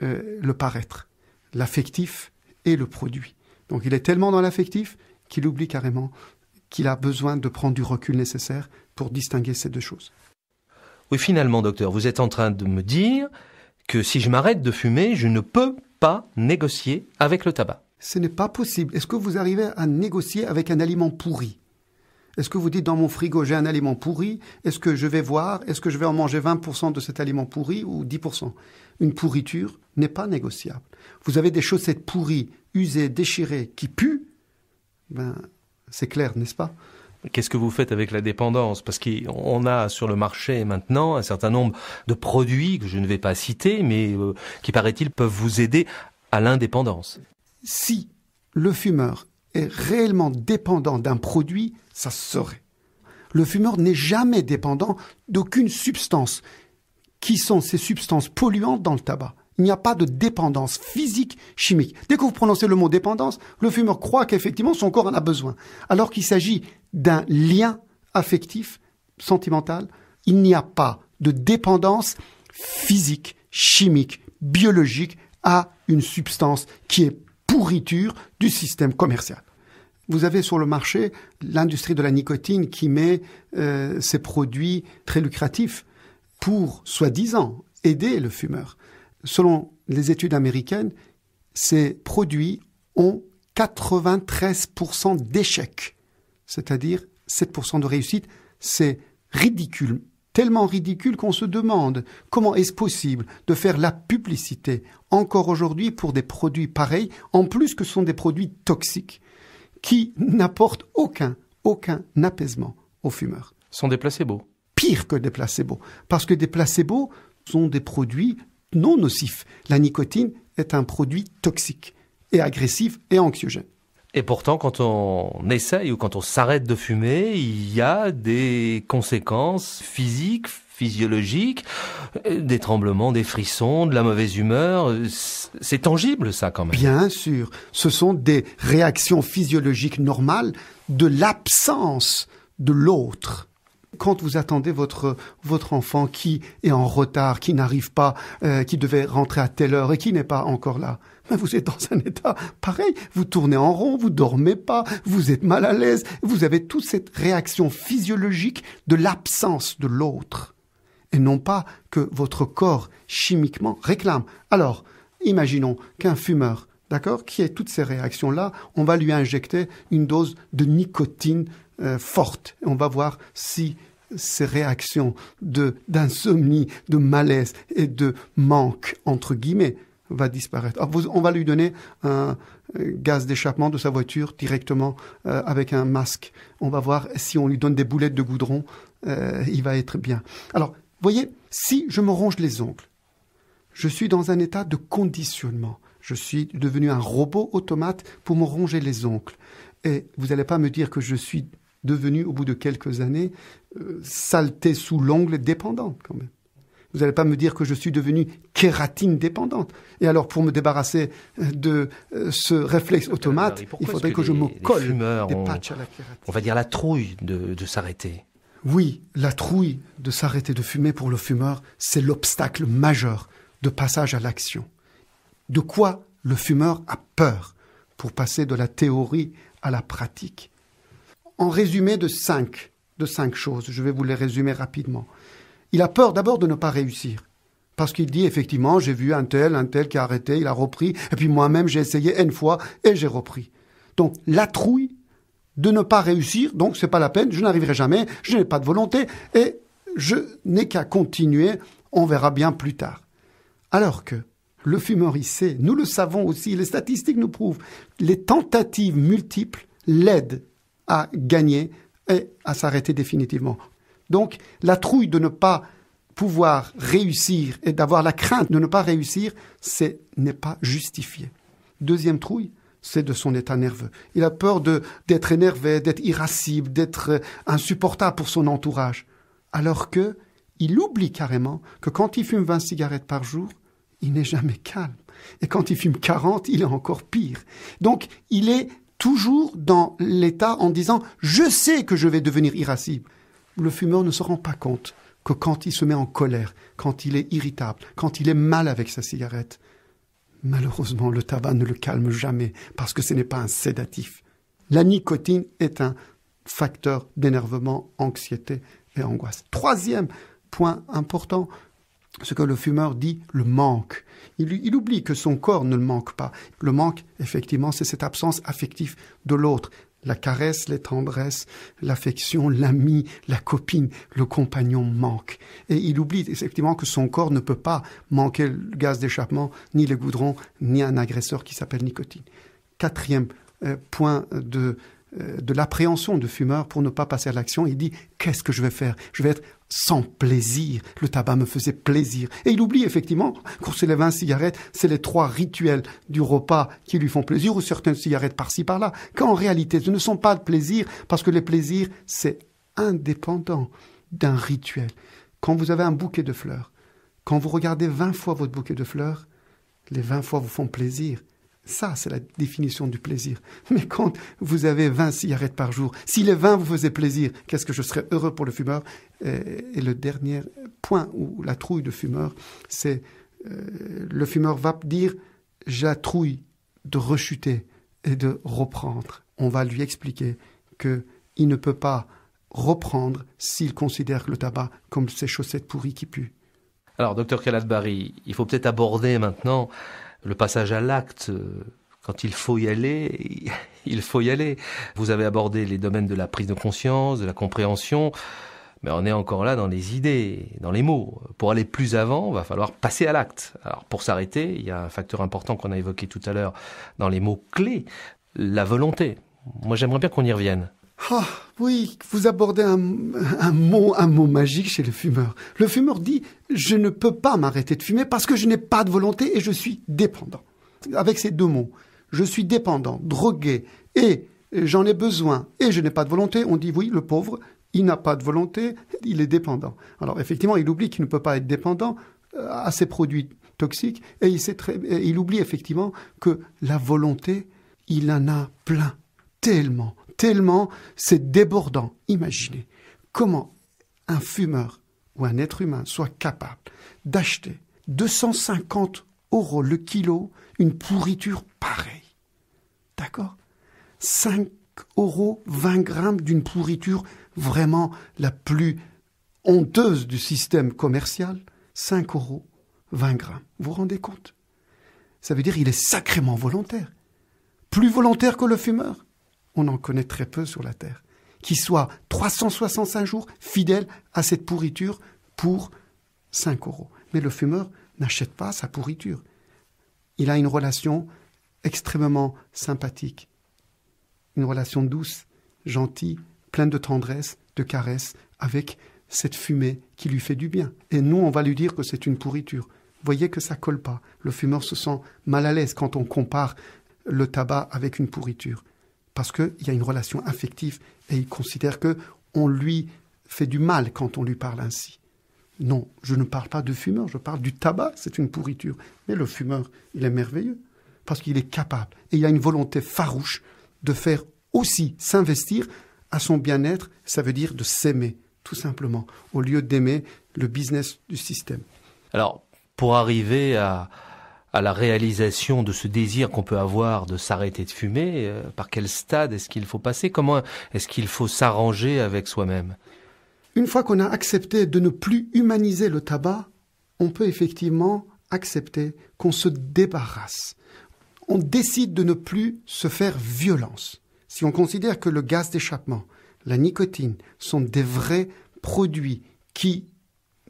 [SPEAKER 2] euh, le paraître, l'affectif et le produit. Donc il est tellement dans l'affectif qu'il oublie carrément qu'il a besoin de prendre du recul nécessaire pour distinguer ces deux choses.
[SPEAKER 1] Oui, finalement, docteur, vous êtes en train de me dire que si je m'arrête de fumer, je ne peux pas négocier avec le tabac.
[SPEAKER 2] Ce n'est pas possible. Est-ce que vous arrivez à négocier avec un aliment pourri est-ce que vous dites dans mon frigo j'ai un aliment pourri Est-ce que je vais voir Est-ce que je vais en manger 20% de cet aliment pourri ou 10% Une pourriture n'est pas négociable. Vous avez des chaussettes pourries, usées, déchirées, qui puent Ben, c'est clair, n'est-ce pas
[SPEAKER 1] Qu'est-ce que vous faites avec la dépendance Parce qu'on a sur le marché maintenant un certain nombre de produits que je ne vais pas citer, mais euh, qui paraît-il peuvent vous aider à l'indépendance.
[SPEAKER 2] Si le fumeur est réellement dépendant d'un produit, ça se saurait. Le fumeur n'est jamais dépendant d'aucune substance. Qui sont ces substances polluantes dans le tabac Il n'y a pas de dépendance physique, chimique. Dès que vous prononcez le mot dépendance, le fumeur croit qu'effectivement son corps en a besoin. Alors qu'il s'agit d'un lien affectif, sentimental, il n'y a pas de dépendance physique, chimique, biologique à une substance qui est pourriture du système commercial. Vous avez sur le marché l'industrie de la nicotine qui met euh, ses produits très lucratifs pour, soi-disant, aider le fumeur. Selon les études américaines, ces produits ont 93% d'échecs, c'est-à-dire 7% de réussite. C'est ridicule tellement ridicule qu'on se demande comment est-ce possible de faire la publicité encore aujourd'hui pour des produits pareils, en plus que ce sont des produits toxiques qui n'apportent aucun, aucun apaisement aux fumeurs. Ce sont des placebos. Pire que des placebos, parce que des placebos sont des produits non nocifs. La nicotine est un produit toxique et agressif et anxiogène.
[SPEAKER 1] Et pourtant, quand on essaye ou quand on s'arrête de fumer, il y a des conséquences physiques, physiologiques, euh, des tremblements, des frissons, de la mauvaise humeur. C'est tangible, ça, quand même.
[SPEAKER 2] Bien sûr. Ce sont des réactions physiologiques normales de l'absence de l'autre quand vous attendez votre enfant qui est en retard, qui n'arrive pas, euh, qui devait rentrer à telle heure et qui n'est pas encore là, vous êtes dans un état pareil. Vous tournez en rond, vous dormez pas, vous êtes mal à l'aise, vous avez toute cette réaction physiologique de l'absence de l'autre. Et non pas que votre corps chimiquement réclame. Alors, imaginons qu'un fumeur, d'accord, qui ait toutes ces réactions-là, on va lui injecter une dose de nicotine euh, forte. Et on va voir si ces réactions de d'insomnie, de malaise et de manque entre guillemets va disparaître. on va lui donner un euh, gaz d'échappement de sa voiture directement euh, avec un masque. On va voir si on lui donne des boulettes de goudron, euh, il va être bien. Alors, voyez, si je me ronge les ongles, je suis dans un état de conditionnement. Je suis devenu un robot automate pour me ronger les ongles. Et vous n'allez pas me dire que je suis devenu, au bout de quelques années, saleté sous l'ongle dépendant quand même. Vous n'allez pas me dire que je suis devenue kératine dépendante. Et alors, pour me débarrasser euh, de euh, ce réflexe automate, il faudrait que, je me
[SPEAKER 1] colle des à la kératine. On va dire la trouille de, s'arrêter.
[SPEAKER 2] Oui, la trouille de s'arrêter de fumer pour le fumeur, c'est l'obstacle majeur de passage à l'action. De quoi le fumeur a peur pour passer de la théorie à la pratique En résumé de de cinq choses, je vais vous les résumer rapidement. Il a peur d'abord de ne pas réussir. Parce qu'il dit effectivement, j'ai vu un tel, un tel qui a arrêté, il a repris, et puis moi-même j'ai essayé une fois et j'ai repris. Donc la trouille de ne pas réussir, donc c'est pas la peine, je n'arriverai jamais, je n'ai pas de volonté et je n'ai qu'à continuer, on verra bien plus tard. Alors que le fumeur, il sait, nous le savons aussi, les statistiques nous prouvent, les tentatives multiples l'aident à gagner et à s'arrêter définitivement. Donc la trouille de ne pas pouvoir réussir et d'avoir la crainte de ne pas réussir, ce n'est pas justifié. Deuxième trouille, c'est de son état nerveux. Il a peur d'être énervé, d'être irascible, d'être euh, insupportable pour son entourage. Alors que il oublie carrément que quand il fume 20 cigarettes par jour, il n'est jamais calme. Et quand il fume 40, il est encore pire. Donc, il est toujours dans l'état en disant je sais que je vais devenir irascible le fumeur ne se rend pas compte que quand il se met en colère, quand il est irritable, quand il est mal avec sa cigarette, malheureusement le tabac ne le calme jamais parce que ce n'est pas un sédatif. La nicotine est un facteur d'énervement, anxiété et angoisse. Troisième point important, ce que le fumeur dit, le manque. Il, oublie que son corps ne le manque pas. Le manque, effectivement, c'est cette absence affective de l'autre, la caresse, les tendresses, l'affection, l'ami, la copine, le compagnon manquent. Et il oublie effectivement que son corps ne peut pas manquer le gaz d'échappement, ni les goudrons, ni un agresseur qui s'appelle nicotine. Quatrième euh, point de euh, de l'appréhension de fumeur pour ne pas passer à l'action. Il dit qu'est-ce que je vais faire Je vais être sans plaisir. Le tabac me faisait plaisir. Et il oublie effectivement c'est les 20 cigarettes, c'est les trois rituels du repas qui lui font plaisir ou certaines cigarettes par-ci par-là, qu'en réalité ce ne sont pas de plaisir parce que les plaisirs c'est indépendant d'un rituel. Quand vous avez un bouquet de fleurs, quand vous regardez 20 fois votre bouquet de fleurs, les 20 fois vous font plaisir ça, c'est la définition du plaisir. Mais quand vous avez 20 cigarettes par jour, si les 20 vous faisaient plaisir, qu'est-ce que je serais heureux pour le fumeur euh, Et le dernier point ou la trouille de fumeur, c'est euh, le fumeur va dire j'ai trouille de rechuter et de reprendre. On va lui expliquer qu'il ne peut pas reprendre s'il considère le tabac comme ses chaussettes pourries qui puent.
[SPEAKER 1] Alors, docteur Kaladbari, il faut peut-être aborder maintenant le passage à l'acte, euh, quand il faut y aller, il faut y aller. Vous avez abordé les domaines de la prise de conscience, de la compréhension, mais on est encore là dans les idées, dans les mots. Pour aller plus avant, il va falloir passer à l'acte. Alors pour s'arrêter, il y a un facteur important qu'on a évoqué tout à l'heure dans les mots clés, la volonté. Moi j'aimerais bien qu'on y revienne.
[SPEAKER 2] Oh, oui, vous abordez un, mot, un mot magique chez le fumeur. Le fumeur dit je ne peux pas m'arrêter de fumer parce que je n'ai pas de volonté et je suis dépendant. Avec ces deux mots, je suis dépendant, drogué et j'en ai besoin et je n'ai pas de volonté, on dit oui, le pauvre, il n'a pas de volonté, il est dépendant. Alors effectivement, il oublie qu'il ne peut pas être dépendant euh, à ses produits toxiques et il, et il oublie effectivement que la volonté, il en a plein, tellement tellement c'est débordant. Imaginez comment un fumeur ou un être humain soit capable d'acheter 250 euros le kilo une pourriture pareille. D'accord 5 euros 20 grammes d'une pourriture vraiment la plus honteuse du système commercial. 5 euros 20 grammes. Vous vous rendez compte Ça veut dire qu'il est sacrément volontaire. Plus volontaire que le fumeur on en connaît très peu sur la terre, qui soit 365 jours fidèle à cette pourriture pour 5 euros. Mais le fumeur n'achète pas sa pourriture. Il a une relation extrêmement sympathique, une relation douce, gentille, pleine de tendresse, de caresse, avec cette fumée qui lui fait du bien. Et nous, on va lui dire que c'est une pourriture. Voyez que ça colle pas. Le fumeur se sent mal à l'aise quand on compare le tabac avec une pourriture parce qu'il y a une relation affective et il considère que on lui fait du mal quand on lui parle ainsi. Non, je ne parle pas de fumeur, je parle du tabac, c'est une pourriture. Mais le fumeur, il est merveilleux parce qu'il est capable et il a une volonté farouche de faire aussi s'investir à son bien-être, ça veut dire de s'aimer, tout simplement, au lieu d'aimer le business du système.
[SPEAKER 1] Alors, pour arriver à, à la réalisation de ce désir qu'on peut avoir de s'arrêter de fumer euh, Par quel stade est-ce qu'il faut passer Comment est-ce qu'il faut s'arranger avec soi-même
[SPEAKER 2] Une fois qu'on a accepté de ne plus humaniser le tabac, on peut effectivement accepter qu'on se débarrasse. On décide de ne plus se faire violence. Si on considère que le gaz d'échappement, la nicotine sont des vrais produits qui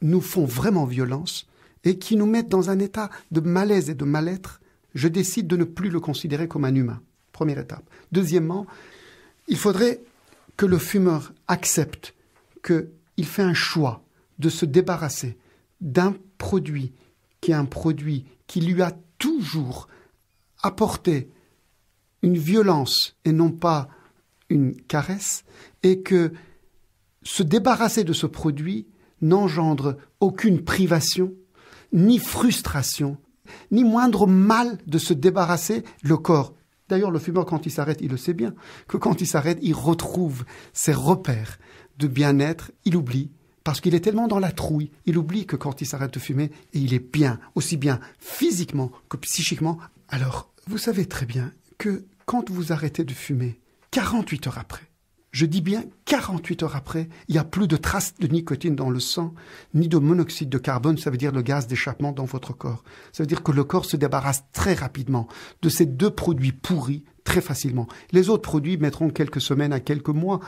[SPEAKER 2] nous font vraiment violence, et qui nous mettent dans un état de malaise et de mal-être, je décide de ne plus le considérer comme un humain. Première étape. Deuxièmement, il faudrait que le fumeur accepte qu'il fait un choix de se débarrasser d'un produit qui est un produit qui lui a toujours apporté une violence et non pas une caresse, et que se débarrasser de ce produit n'engendre aucune privation, ni frustration, ni moindre mal de se débarrasser le corps. D'ailleurs, le fumeur, quand il s'arrête, il le sait bien, que quand il s'arrête, il retrouve ses repères de bien-être, il oublie, parce qu'il est tellement dans la trouille, il oublie que quand il s'arrête de fumer, il est bien, aussi bien physiquement que psychiquement. Alors, vous savez très bien que quand vous arrêtez de fumer, 48 heures après, je dis bien 48 heures après, il n'y a plus de traces de nicotine dans le sang, ni de monoxyde de carbone, ça veut dire le gaz d'échappement dans votre corps. Ça veut dire que le corps se débarrasse très rapidement de ces deux produits pourris très facilement. Les autres produits mettront quelques semaines à quelques mois,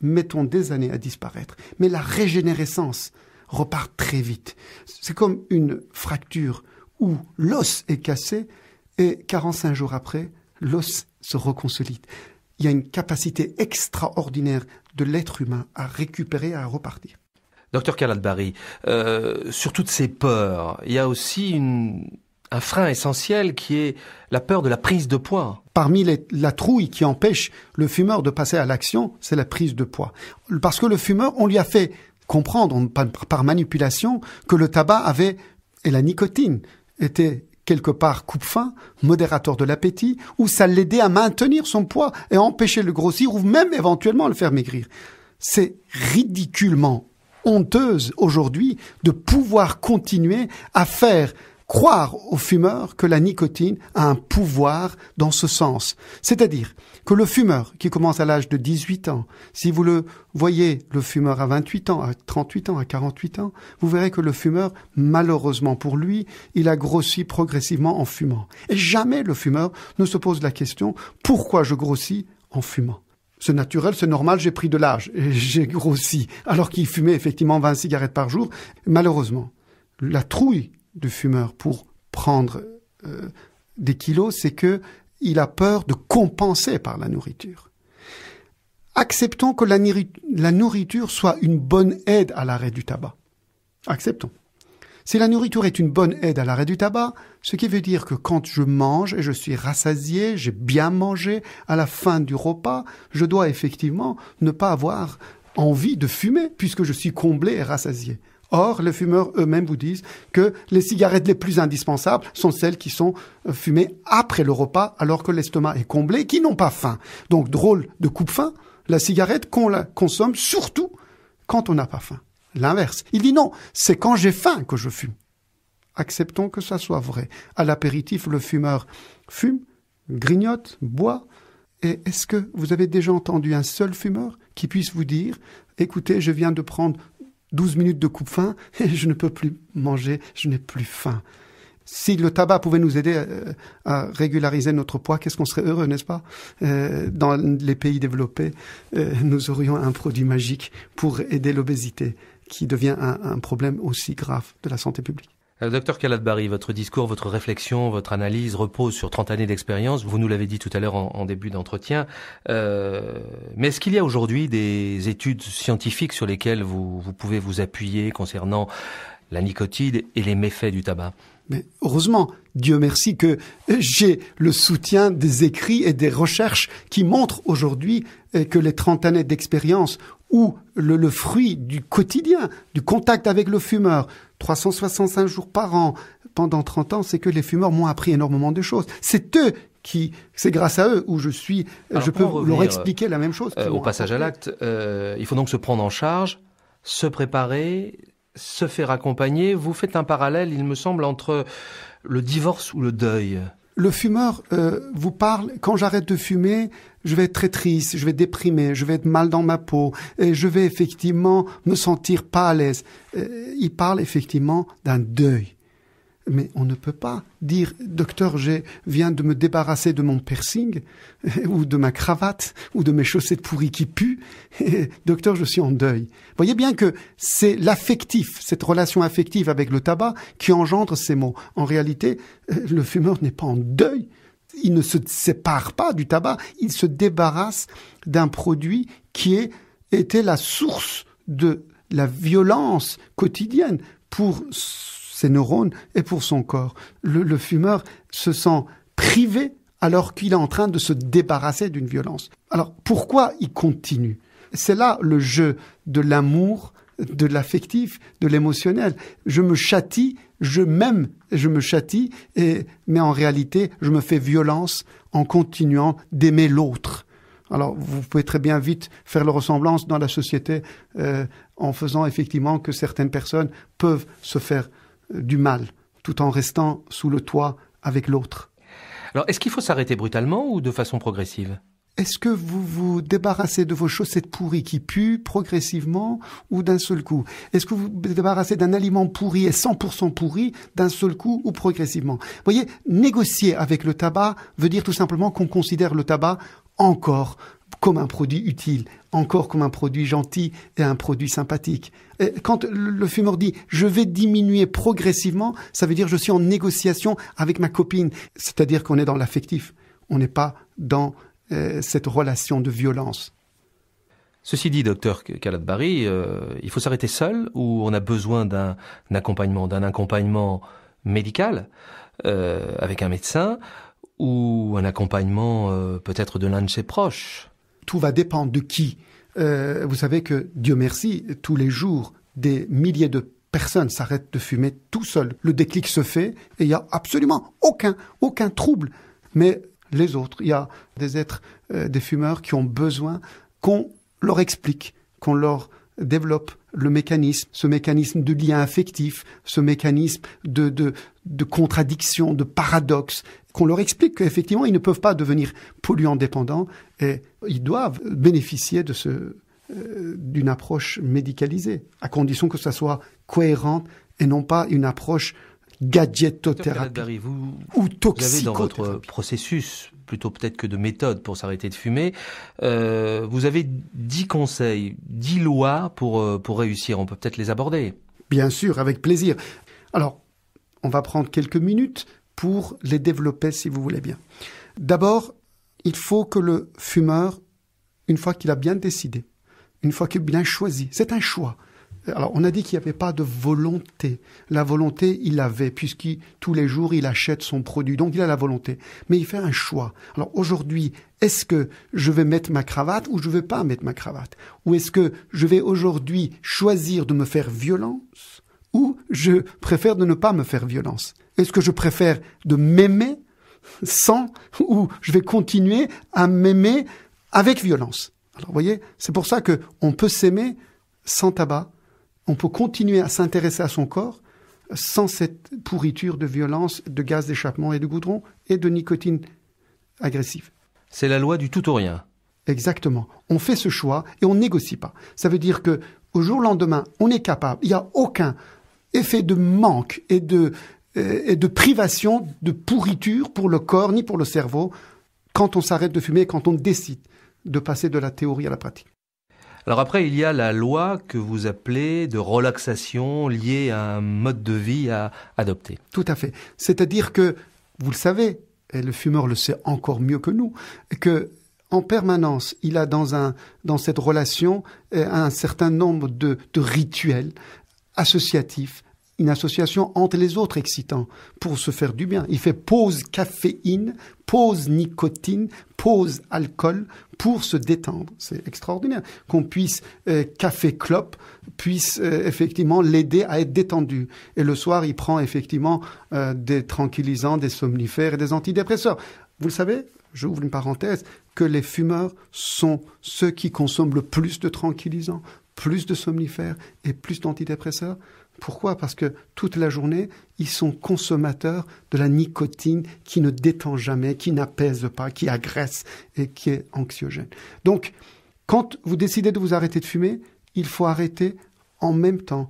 [SPEAKER 2] mettons des années à disparaître. Mais la régénérescence repart très vite. C'est comme une fracture où l'os est cassé et 45 jours après, l'os se reconsolide il y a une capacité extraordinaire de l'être humain à récupérer, à repartir.
[SPEAKER 1] Docteur Kaladbari, euh, sur toutes ces peurs, il y a aussi un frein
[SPEAKER 2] essentiel qui est la peur de la prise de poids. Parmi les, la trouille qui empêche le fumeur de passer à l'action, c'est la prise de poids. Parce que le fumeur, on lui a fait comprendre par, par manipulation que le tabac avait, et la nicotine, était quelque part coupe-faim, modérateur de l'appétit, ou ça l'aidait à maintenir son poids et empêcher le grossir ou même éventuellement le faire maigrir. C'est ridiculement honteuse aujourd'hui de pouvoir continuer à faire croire aux fumeurs que la nicotine a un pouvoir dans ce sens. C'est-à-dire que le fumeur qui commence à l'âge de 18 ans, si vous le voyez, le fumeur à 28 ans, à 38 ans, à 48 ans, vous verrez que le fumeur, malheureusement pour lui, il a grossi progressivement en fumant. Et jamais le fumeur ne se pose la question pourquoi je grossis en fumant c'est naturel, c'est normal, j'ai pris de l'âge, et j'ai grossi, alors qu'il fumait effectivement 20 cigarettes par jour. Malheureusement, la trouille du fumeur pour prendre euh, des kilos, c'est que il a peur de compenser par la nourriture. Acceptons que la nourriture soit une bonne aide à l'arrêt du tabac. Acceptons. Si la nourriture est une bonne aide à l'arrêt du tabac, ce qui veut dire que quand je mange et je suis rassasié, j'ai bien mangé, à la fin du repas, je dois effectivement ne pas avoir envie de fumer puisque je suis comblé et rassasié. Or, les fumeurs eux-mêmes vous disent que les cigarettes les plus indispensables sont celles qui sont euh, fumées après le repas, alors que l'estomac est comblé, qui n'ont pas faim. Donc, drôle de coupe-faim, la cigarette qu'on la consomme surtout quand on n'a pas faim. L'inverse. Il dit non, c'est quand j'ai faim que je fume. Acceptons que ça soit vrai. À l'apéritif, le fumeur fume, grignote, boit. Et est-ce que vous avez déjà entendu un seul fumeur qui puisse vous dire, écoutez, je viens de prendre 12 minutes de coupe faim et je ne peux plus manger, je n'ai plus faim. Si le tabac pouvait nous aider euh, à, régulariser notre poids, qu'est-ce qu'on serait heureux, n'est-ce pas euh, Dans les pays développés, euh, nous aurions un produit magique pour aider l'obésité, qui devient un problème aussi grave de la santé publique.
[SPEAKER 1] Euh, docteur Kaladbari, votre discours, votre réflexion, votre analyse repose sur 30 années d'expérience. Vous nous l'avez dit tout à l'heure en, début d'entretien. Euh, mais est-ce qu'il y a aujourd'hui des études scientifiques sur lesquelles vous, pouvez vous appuyer concernant la nicotine et les méfaits du tabac
[SPEAKER 2] mais heureusement, Dieu merci que j'ai le soutien des écrits et des recherches qui montrent aujourd'hui euh, que les 30 années d'expérience ou le, fruit du quotidien, du contact avec le fumeur, 365 jours par an pendant 30 ans, c'est que les fumeurs m'ont appris énormément de choses. C'est eux qui, c'est grâce à eux où je suis, euh, je peux leur expliquer la même chose. Euh, au passage à l'acte,
[SPEAKER 1] euh, il faut donc se prendre en charge, se préparer, se faire accompagner. Vous faites un parallèle, il me semble, entre le divorce ou le deuil
[SPEAKER 2] le fumeur euh, vous parle, quand j'arrête de fumer, je vais être très triste, je vais être déprimé, je vais être mal dans ma peau, et je vais effectivement me sentir pas à l'aise. Euh, il parle effectivement d'un deuil. Mais on ne peut pas dire, docteur, je viens de me débarrasser de mon piercing, ou de ma cravate, ou de mes chaussettes pourries qui puent. docteur, je suis en deuil. Voyez bien que c'est l'affectif, cette relation affective avec le tabac qui engendre ces mots. En réalité, euh, le fumeur n'est pas en deuil. Il ne se sépare pas du tabac. Il se débarrasse d'un produit qui est, était la source de la violence quotidienne pour ses neurones et pour son corps. Le, fumeur se sent privé alors qu'il est en train de se débarrasser d'une violence. Alors pourquoi il continue C'est là le jeu de l'amour, de l'affectif, de l'émotionnel. Je me châtie, je m'aime, je me châtie, et, mais en réalité, je me fais violence en continuant d'aimer l'autre. Alors, vous pouvez très bien vite faire le ressemblance dans la société euh, en faisant effectivement que certaines personnes peuvent se faire du mal, tout en restant sous le toit avec l'autre.
[SPEAKER 1] Alors, est-ce qu'il faut s'arrêter brutalement ou de façon progressive
[SPEAKER 2] Est-ce que vous vous débarrassez de vos chaussettes pourries qui puent progressivement ou d'un seul coup Est-ce que vous vous débarrassez d'un aliment pourri et 100% pourri d'un seul coup ou progressivement Vous voyez, négocier avec le tabac veut dire tout simplement qu'on considère le tabac encore comme un produit utile encore comme un produit gentil et un produit sympathique. quand le fumeur dit je vais diminuer progressivement, ça veut dire je suis en négociation avec ma copine, c'est-à-dire qu'on est dans l'affectif, on n'est pas dans euh, cette relation de violence.
[SPEAKER 1] Ceci dit, docteur Kaladbari, euh, il faut s'arrêter seul ou on a besoin d'un accompagnement, d'un accompagnement médical euh, avec un médecin ou un accompagnement peut-être de l'un de ses proches
[SPEAKER 2] tout va dépendre de qui. Euh, vous savez que, Dieu merci, tous les jours, des milliers de personnes s'arrêtent de fumer tout seul. Le déclic se fait et il n'y a absolument aucun, aucun trouble. Mais les autres, il y a des êtres, euh, des fumeurs qui ont besoin qu'on leur explique, qu'on leur développe le mécanisme, ce mécanisme de lien affectif, ce mécanisme de, de contradictions, de paradoxes, qu'on leur explique qu'effectivement, ils ne peuvent pas devenir polluants dépendants et ils doivent bénéficier de ce, euh, d'une approche médicalisée, à condition que ça soit cohérente et non pas une approche gadgetothérapie ou toxicothérapie. Vous avez dans votre
[SPEAKER 1] processus, plutôt peut-être que de méthode pour s'arrêter de fumer, euh, vous avez dix conseils, dix lois pour, euh, pour réussir. On peut peut-être les
[SPEAKER 2] aborder. Bien sûr, avec plaisir. Alors, on va prendre quelques minutes pour les développer si vous voulez bien. D'abord, il faut que le fumeur, une fois qu'il a bien décidé, une fois qu'il a bien choisi, c'est un choix. Alors, on a dit qu'il n'y avait pas de volonté. La volonté, il l'avait, puisqu'il, tous les jours, il achète son produit. Donc, il a la volonté. Mais il fait un choix. Alors, aujourd'hui, est-ce que je vais mettre ma cravate ou je ne vais pas mettre ma cravate Ou est-ce que je vais aujourd'hui choisir de me faire violence ou je préfère de ne pas me faire violence Est-ce que je préfère de m'aimer sans ou je vais continuer à m'aimer avec violence Alors vous voyez, c'est pour ça qu'on peut s'aimer sans tabac, on peut continuer à s'intéresser à son corps sans cette pourriture de violence, de gaz d'échappement et de goudron et de nicotine agressive.
[SPEAKER 1] C'est la loi du tout ou rien.
[SPEAKER 2] Exactement. On fait ce choix et on négocie pas. Ça veut dire que au jour lendemain, on est capable. Il n'y a aucun effet de manque euh, et de, privation, de pourriture pour le corps ni pour le cerveau quand on s'arrête de fumer quand on décide de passer de la théorie à la pratique.
[SPEAKER 1] Alors après, il y a la loi que vous appelez de relaxation liée à un mode de vie à adopter.
[SPEAKER 2] Tout à fait. C'est-à-dire que, vous le savez, et le fumeur le sait encore mieux que nous, que en permanence, il a dans, cette relation euh, un certain nombre de rituels, associatif, une association entre les autres excitants pour se faire du bien. Il fait pause caféine, pause nicotine, pause alcool pour se détendre. C'est extraordinaire qu'on puisse euh, café clope puisse euh, effectivement l'aider à être détendu. Et le soir, il prend effectivement euh, des tranquillisants, des somnifères et des antidépresseurs. Vous le savez, j'ouvre une parenthèse, que les fumeurs sont ceux qui consomment le plus de tranquillisants, plus de somnifères et plus d'antidépresseurs Pourquoi Parce que toute la journée, ils sont consommateurs de la nicotine qui ne détend jamais, qui n'apaise pas, qui agresse et qui est anxiogène. Donc, quand vous décidez de vous arrêter de fumer, il faut arrêter en même temps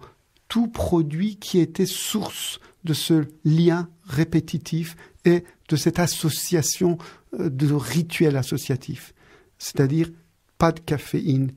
[SPEAKER 2] tout produit qui était source de ce lien répétitif et de cette association euh, de rituel associatif. C'est-à-dire pas de caféine,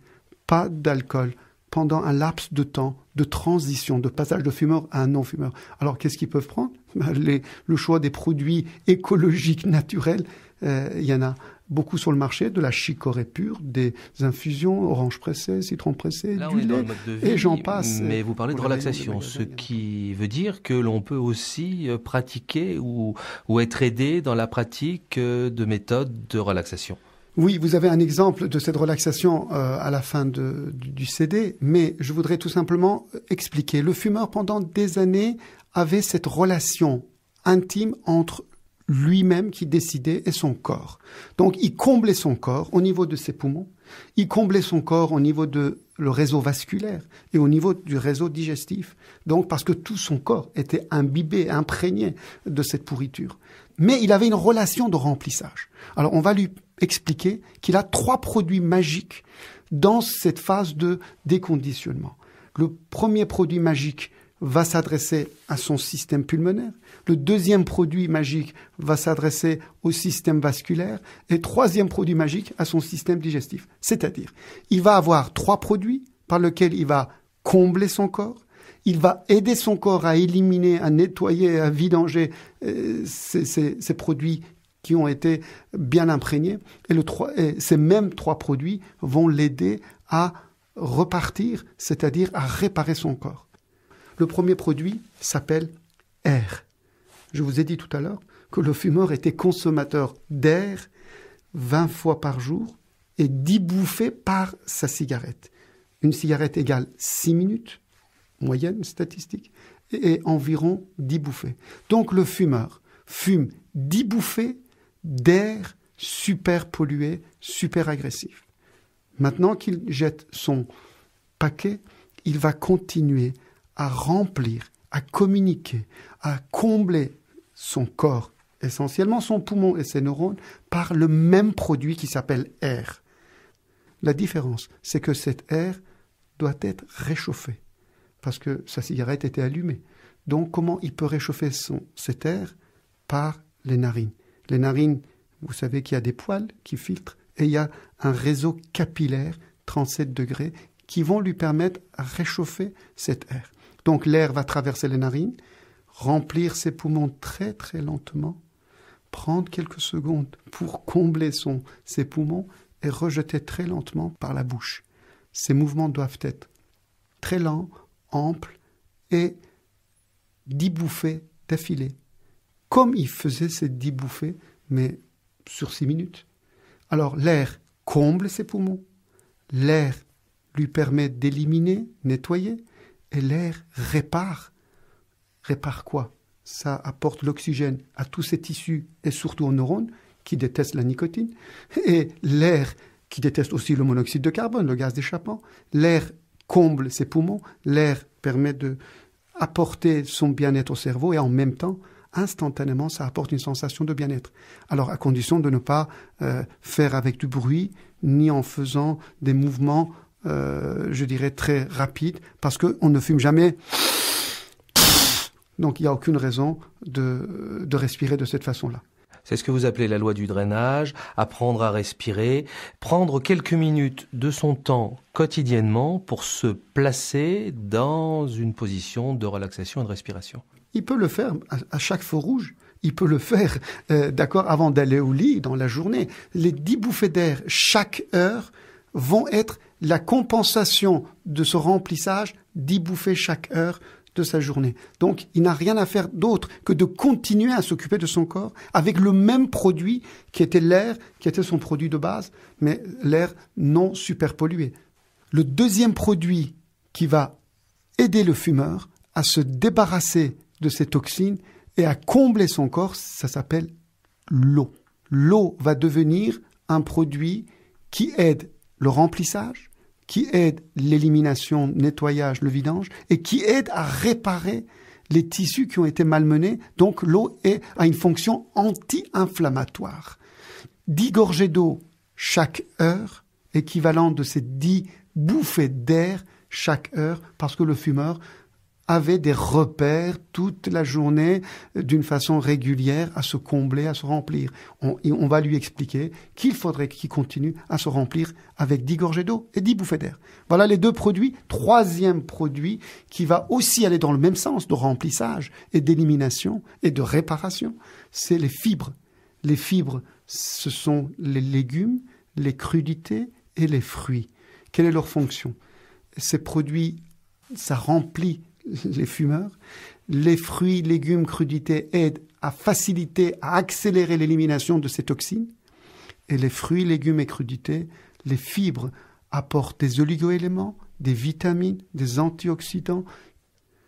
[SPEAKER 2] pas d'alcool pendant un laps de temps de transition, de passage de fumeur à un non-fumeur. Alors qu'est-ce qu'ils peuvent prendre bah, Le choix des produits écologiques, naturels, euh, il y en a beaucoup sur le marché, de la chicorée pure, des infusions, orange pressée, citron pressé, du lait, et j'en passe. Mais euh, vous parlez de relaxation,
[SPEAKER 1] ce qui veut dire que l'on peut aussi euh, pratiquer ou, ou être aidé dans la pratique de méthodes de relaxation.
[SPEAKER 2] Oui, vous avez un exemple de cette relaxation euh, à la fin du CD, mais je voudrais tout simplement expliquer. Le fumeur, pendant des années, avait cette relation intime entre lui-même qui décidait et son corps. Donc il comblait son corps au niveau de ses poumons, il comblait son corps au niveau de le réseau vasculaire et au niveau du réseau digestif. Donc parce que tout son corps était imbibé, imprégné de cette pourriture. Mais il avait une relation de remplissage. Alors on va lui expliquer qu'il a trois produits magiques dans cette phase de déconditionnement. Le premier produit magique va s'adresser à son système pulmonaire, le deuxième produit magique va s'adresser au système vasculaire et le troisième produit magique à son système digestif. C'est-à-dire, il va avoir trois produits par lesquels il va combler son corps, il va aider son corps à éliminer, à nettoyer, à vidanger euh, ces produits qui ont été bien imprégnés. Et, le, ces mêmes trois produits vont l'aider à repartir, c'est-à-dire à réparer son corps. Le premier produit s'appelle air. Je vous ai dit tout à l'heure que le fumeur était consommateur d'air 20 fois par jour et 10 bouffées par sa cigarette. Une cigarette égale 6 minutes, moyenne statistique, et environ 10 bouffées. Donc le fumeur fume 10 bouffées d'air super pollué, super agressif. Maintenant qu'il jette son paquet, il va continuer à remplir, à communiquer, à combler son corps, essentiellement son poumon et ses neurones, par le même produit qui s'appelle air. La différence, c'est que cet air doit être réchauffé, parce que sa cigarette était allumée. Donc comment il peut réchauffer son, cet air Par les narines. Les narines, vous savez qu'il y a des poils qui filtrent et il y a un réseau capillaire 37 degrés qui vont lui permettre de réchauffer cet air. Donc l'air va traverser les narines, remplir ses poumons très très lentement, prendre quelques secondes pour combler son, ses poumons et rejeter très lentement par la bouche. Ces mouvements doivent être très lents, amples et dix bouffées d'affilée comme il faisait ses dix bouffées, mais sur six minutes. Alors l'air comble ses poumons, l'air lui permet d'éliminer, nettoyer, et l'air répare. Répare quoi Ça apporte l'oxygène à tous ses tissus et surtout aux neurones qui détestent la nicotine, et l'air qui déteste aussi le monoxyde de carbone, le gaz d'échappement. L'air comble ses poumons, l'air permet de apporter son bien-être au cerveau et en même temps instantanément, ça apporte une sensation de bien-être. Alors, à condition de ne pas euh, faire avec du bruit, ni en faisant des mouvements, euh, je dirais, très rapides, parce qu'on ne fume jamais. Donc, il n'y a aucune raison de respirer de cette façon-là.
[SPEAKER 1] C'est ce que vous appelez la loi du drainage, apprendre à respirer, prendre quelques minutes de son temps quotidiennement pour se placer dans une position de relaxation et de respiration.
[SPEAKER 2] Il peut le faire à chaque feu rouge. Il peut le faire, euh, d'accord, avant d'aller au lit, dans la journée. Les dix bouffées d'air chaque heure vont être la compensation de ce remplissage, dix bouffées chaque heure de sa journée. Donc, il n'a rien à faire d'autre que de continuer à s'occuper de son corps avec le même produit qui était l'air, qui était son produit de base, mais l'air non superpollué. Le deuxième produit qui va aider le fumeur à se débarrasser de ces toxines et à combler son corps, ça s'appelle l'eau. L'eau va devenir un produit qui aide le remplissage, qui aide l'élimination, nettoyage, le vidange, et qui aide à réparer les tissus qui ont été malmenés. Donc l'eau a une fonction anti-inflammatoire. 10 gorgées d'eau chaque heure, équivalent de ces 10 bouffées d'air chaque heure, parce que le fumeur avait des repères toute la journée euh, d'une façon régulière à se combler, à se remplir. On, on va lui expliquer qu'il faudrait qu'il continue à se remplir avec 10 gorgées d'eau et 10 bouffées d'air. Voilà les deux produits. Troisième produit qui va aussi aller dans le même sens de remplissage et d'élimination et de réparation, c'est les fibres. Les fibres, ce sont les légumes, les crudités et les fruits. Quelle est leur fonction Ces produits, ça remplit les fumeurs. Les fruits, légumes, crudités aident à faciliter, à accélérer l'élimination de ces toxines. Et les fruits, légumes et crudités, les fibres apportent des oligoéléments, des vitamines, des antioxydants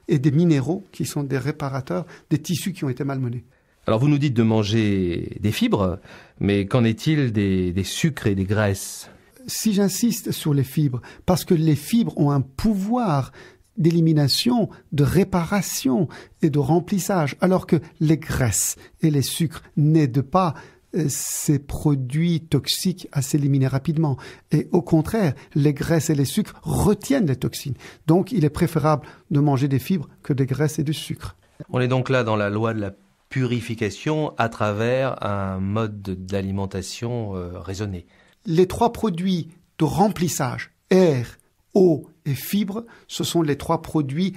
[SPEAKER 2] et des minéraux qui sont des réparateurs des tissus qui ont été malmenés.
[SPEAKER 1] Alors vous nous dites de manger des fibres, mais qu'en est-il des, des, sucres et des graisses
[SPEAKER 2] Si j'insiste sur les fibres, parce que les fibres ont un pouvoir d'élimination, de réparation et de remplissage, alors que les graisses et les sucres n'aident pas euh, ces produits toxiques à s'éliminer rapidement. Et au contraire, les graisses et les sucres retiennent les toxines. Donc il est préférable de manger des fibres que des graisses et du sucre.
[SPEAKER 1] On est donc là dans la loi de la purification à travers un mode d'alimentation euh, raisonné.
[SPEAKER 2] Les trois produits de remplissage, air, eau et fibres, ce sont les trois produits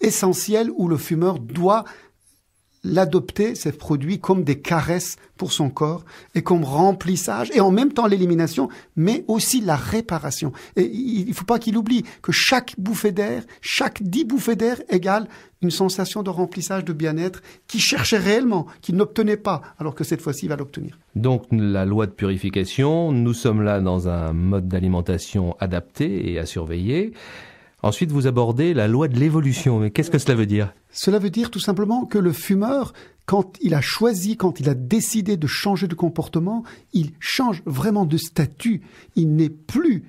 [SPEAKER 2] essentiels où le fumeur doit l'adopter, ces produits, comme des caresses pour son corps et comme remplissage et en même temps l'élimination, mais aussi la réparation. Et il ne faut pas qu'il oublie que chaque bouffée d'air, chaque dix bouffées d'air égale une sensation de remplissage, de bien-être qu'il cherchait réellement, qu'il n'obtenait pas, alors que cette fois-ci, il va l'obtenir.
[SPEAKER 1] Donc la loi de purification, nous sommes là dans un mode d'alimentation adapté et à surveiller. Ensuite, vous abordez la loi de l'évolution. Mais qu'est-ce que cela veut dire
[SPEAKER 2] Cela veut dire tout simplement que le fumeur, quand il a choisi, quand il a décidé de changer de comportement, il change vraiment de statut. Il n'est plus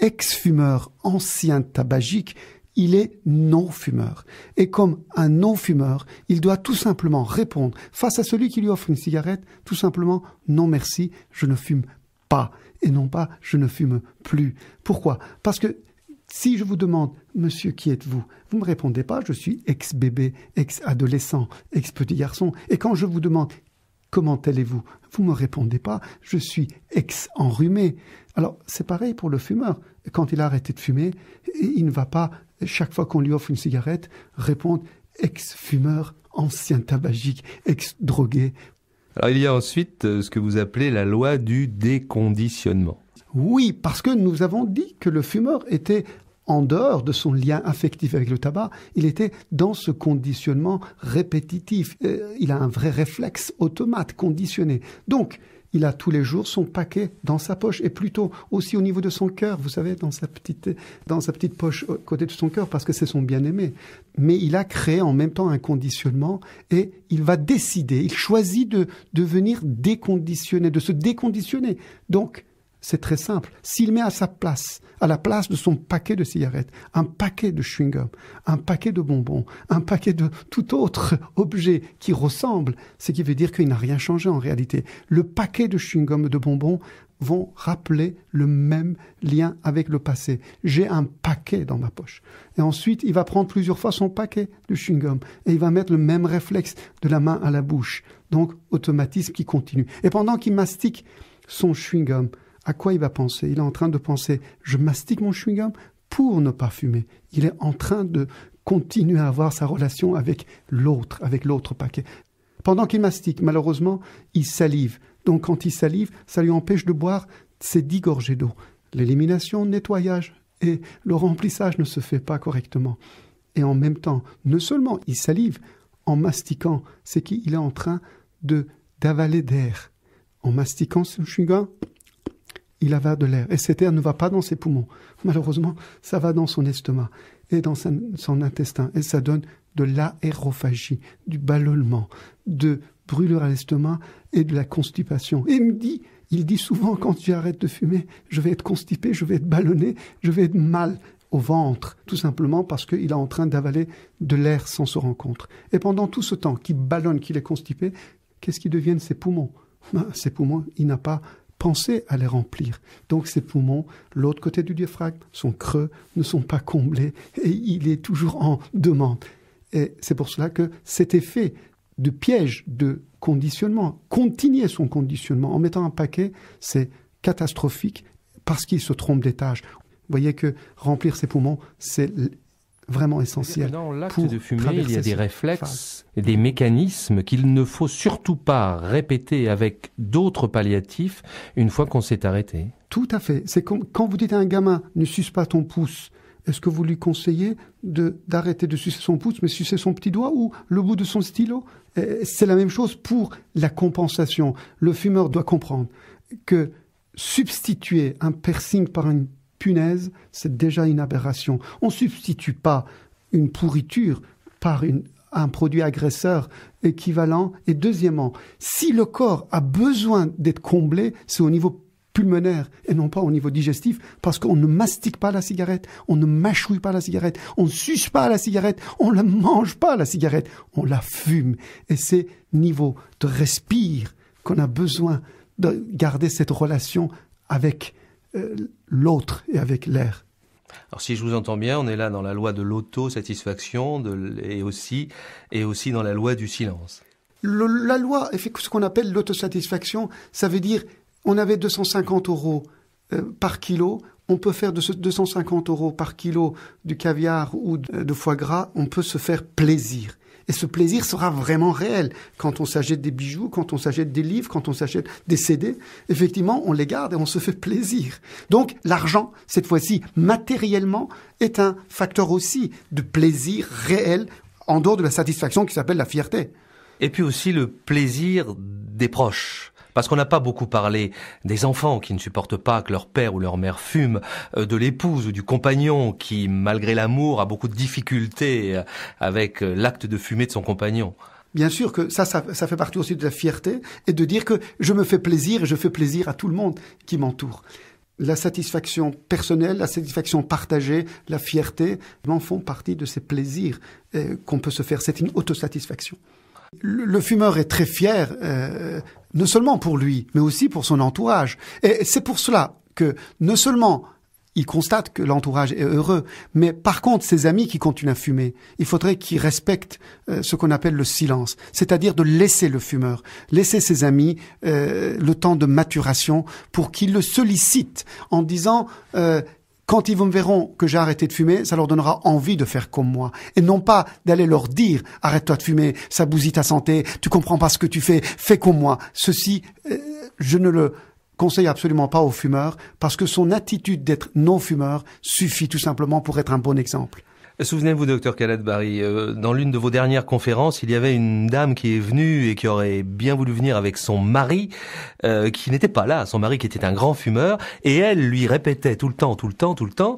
[SPEAKER 2] ex-fumeur, ancien tabagique, il est non-fumeur. Et comme un non-fumeur, il doit tout simplement répondre face à celui qui lui offre une cigarette, tout simplement non merci, je ne fume pas. Et non pas je ne fume plus. Pourquoi Parce que si je vous demande, monsieur, qui êtes-vous Vous ne me répondez pas, je suis ex-bébé, ex-adolescent, ex-petit garçon. Et quand je vous demande, comment allez-vous Vous ne me répondez pas, je suis ex-enrhumé. Alors, c'est pareil pour le fumeur. Quand il a arrêté de fumer, il ne va pas, chaque fois qu'on lui offre une cigarette, répondre ex-fumeur, ancien tabagique, ex-drogué.
[SPEAKER 1] Alors, il y a ensuite euh, ce que vous appelez la loi du déconditionnement.
[SPEAKER 2] Oui, parce que nous avons dit que le fumeur était en dehors de son lien affectif avec le tabac, il était dans ce conditionnement répétitif. Euh, il a un vrai réflexe automate, conditionné. Donc, il a tous les jours son paquet dans sa poche et plutôt aussi au niveau de son cœur, vous savez, dans sa petite, dans sa petite poche côté de son cœur parce que c'est son bien-aimé. Mais il a créé en même temps un conditionnement et il va décider, il choisit de devenir déconditionné, de se déconditionner. Donc, c'est très simple. S'il met à sa place, à la place de son paquet de cigarettes, un paquet de chewing-gum, un paquet de bonbons, un paquet de tout autre objet qui ressemble, ce qui veut dire qu'il n'a rien changé en réalité. Le paquet de chewing-gum de bonbons vont rappeler le même lien avec le passé. J'ai un paquet dans ma poche. Et ensuite, il va prendre plusieurs fois son paquet de chewing-gum et il va mettre le même réflexe de la main à la bouche. Donc, automatisme qui continue. Et pendant qu'il mastique son chewing-gum, à quoi il va penser Il est en train de penser je mastique mon chewing-gum pour ne pas fumer. Il est en train de continuer à avoir sa relation avec l'autre, avec l'autre paquet. Pendant qu'il mastique, malheureusement, il salive. Donc quand il salive, ça lui empêche de boire ses dix gorgées d'eau. L'élimination, nettoyage et le remplissage ne se fait pas correctement. Et en même temps, non seulement il salive en mastiquant, c'est qu'il est en train de d'avaler d'air. En mastiquant son chewing gum il avale de l'air. Et cet air ne va pas dans ses poumons. Malheureusement, ça va dans son estomac et dans son intestin. Et ça donne de l'aérophagie, du ballonnement, de brûlure à l'estomac et de la constipation. Et il me dit, il dit souvent quand j'arrête de fumer, je vais être constipé, je vais être ballonné, je vais être mal au ventre, tout simplement parce qu'il est en train d'avaler de l'air sans se rendre Et pendant tout ce temps qu'il ballonne, qu'il est constipé, qu'est-ce qui deviennent ses poumons ben, Ses poumons, il n'a pas Penser à les remplir. Donc ses poumons, l'autre côté du diaphragme, sont creux, ne sont pas comblés, et il est toujours en demande. Et c'est pour cela que cet effet de piège, de conditionnement, continuer son conditionnement en mettant un paquet, c'est catastrophique parce qu'il se trompe d'étage. Vous voyez que remplir ses poumons, c'est vraiment essentiel. Dans l'acte de fumer, il y a des
[SPEAKER 1] réflexes des mécanismes qu'il ne faut surtout pas répéter avec d'autres palliatifs une fois qu'on s'est arrêté.
[SPEAKER 2] Tout à fait. C'est comme quand vous dites à un gamin ne suce pas ton pouce. Est-ce que vous lui conseillez d'arrêter de sucer son pouce, mais sucer son petit doigt ou le bout de son stylo C'est la même chose pour la compensation. Le fumeur doit comprendre que substituer un piercing par une punaise, c'est déjà une aberration. On ne substitue pas une pourriture par un produit agresseur équivalent. Et deuxièmement, si le corps a besoin d'être comblé, c'est au niveau pulmonaire et non pas au niveau digestif parce qu'on ne mastique pas la cigarette, on ne mâchouille pas la cigarette, on ne suce pas la cigarette, on ne mange pas la cigarette, on la fume. Et c'est niveau de respire qu'on a besoin de garder cette relation avec euh, l'autre et avec l'air.
[SPEAKER 1] Alors si je vous entends bien, on est là dans la loi de l'autosatisfaction et, aussi, et aussi dans la loi du silence.
[SPEAKER 2] la loi, ce qu'on appelle l'autosatisfaction, ça veut dire on avait 250 euros euh, par kilo, on peut faire de ce 250 euros par kilo du caviar ou de foie gras, on peut se faire plaisir. Et ce plaisir sera vraiment réel. Quand on s'achète des bijoux, quand on s'achète des livres, quand on s'achète des CD, effectivement, on les garde et on se fait plaisir. Donc l'argent, cette fois-ci, matériellement, est un facteur aussi de plaisir réel en dehors de la satisfaction qui s'appelle la fierté.
[SPEAKER 1] Et puis aussi le plaisir des proches. Parce qu'on n'a pas beaucoup parlé des enfants qui ne supportent pas que leur père ou leur mère fume, euh, de l'épouse ou du compagnon qui, malgré l'amour, a beaucoup de difficultés euh, avec euh, l'acte de fumer de son compagnon.
[SPEAKER 2] Bien sûr que ça, ça, fait partie aussi de la fierté et de dire que je me fais plaisir et je fais plaisir à tout le monde qui m'entoure. La satisfaction personnelle, la satisfaction partagée, la fierté m'en font partie de ces plaisirs qu'on peut se faire. C'est une autosatisfaction. Le, fumeur est très fier, euh, non seulement pour lui, mais aussi pour son entourage. Et c'est pour cela que non seulement il constate que l'entourage est heureux, mais par contre, ses amis qui continuent à fumer, il faudrait qu'ils respectent euh, ce qu'on appelle le silence, c'est-à-dire de laisser le fumeur, laisser ses amis euh, le temps de maturation pour qu'ils le sollicitent en disant euh, quand ils me verront que j'ai arrêté de fumer, ça leur donnera envie de faire comme moi. Et non pas d'aller leur dire, arrête-toi de fumer, ça bousille ta santé, tu comprends pas ce que tu fais, fais comme moi. Ceci, euh, je ne le conseille absolument pas aux fumeurs parce que son attitude d'être non-fumeur suffit tout simplement pour être un bon exemple.
[SPEAKER 1] Souvenez-vous, docteur Khaled Barry, euh, dans l'une de vos dernières conférences, il y avait une dame qui est venue et qui aurait bien voulu venir avec son mari, euh, qui n'était pas là, son mari qui était un grand fumeur, et elle lui répétait tout le temps, tout le temps, tout le temps,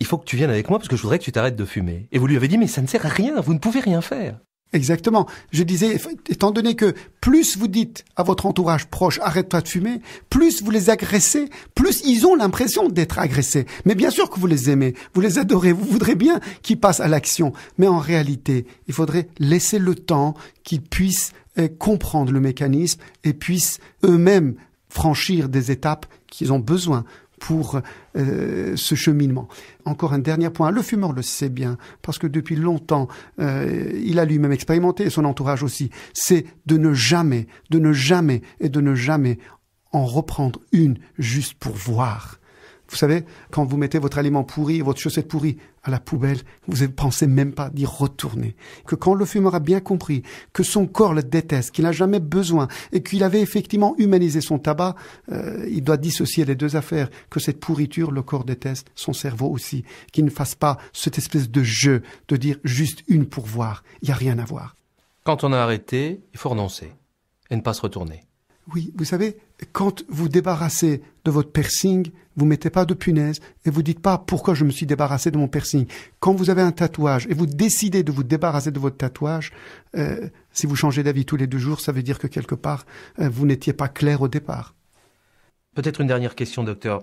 [SPEAKER 1] il faut que tu viennes avec moi parce que je voudrais que tu t'arrêtes de fumer. Et vous lui avez dit, mais ça ne
[SPEAKER 2] sert à rien, vous ne pouvez rien faire. Exactement. Je disais, étant donné que plus vous dites à votre entourage proche, arrête-toi de fumer, plus vous les agressez, plus ils ont l'impression d'être agressés. Mais bien sûr que vous les aimez, vous les adorez, vous voudrez bien qu'ils passent à l'action. Mais en réalité, il faudrait laisser le temps qu'ils puissent euh, comprendre le mécanisme et puissent eux-mêmes franchir des étapes qu'ils ont besoin pour euh, ce cheminement. Encore un dernier point, le fumeur le sait bien, parce que depuis longtemps, euh, il a lui-même expérimenté, et son entourage aussi, c'est de ne jamais, de ne jamais et de ne jamais en reprendre une juste pour voir. Vous savez, quand vous mettez votre aliment pourri, votre chaussette pourrie la poubelle, vous ne pensez même pas d'y retourner. Que quand le fumeur a bien compris que son corps le déteste, qu'il n'a jamais besoin et qu'il avait effectivement humanisé son tabac, euh, il doit dissocier les deux affaires, que cette pourriture, le corps déteste, son cerveau aussi, qu'il ne fasse pas cette espèce de jeu de dire juste une pour voir, il n'y a rien à voir.
[SPEAKER 1] Quand on a arrêté, il faut renoncer et ne pas se retourner.
[SPEAKER 2] Oui, vous savez, quand vous débarrassez de votre piercing, vous mettez pas de punaise et vous dites pas pourquoi je me suis débarrassé de mon piercing. Quand vous avez un tatouage et vous décidez de vous débarrasser de votre tatouage, euh, si vous changez d'avis tous les deux jours, ça veut dire que quelque part euh, vous n'étiez pas clair au départ.
[SPEAKER 1] Peut-être une dernière question, docteur.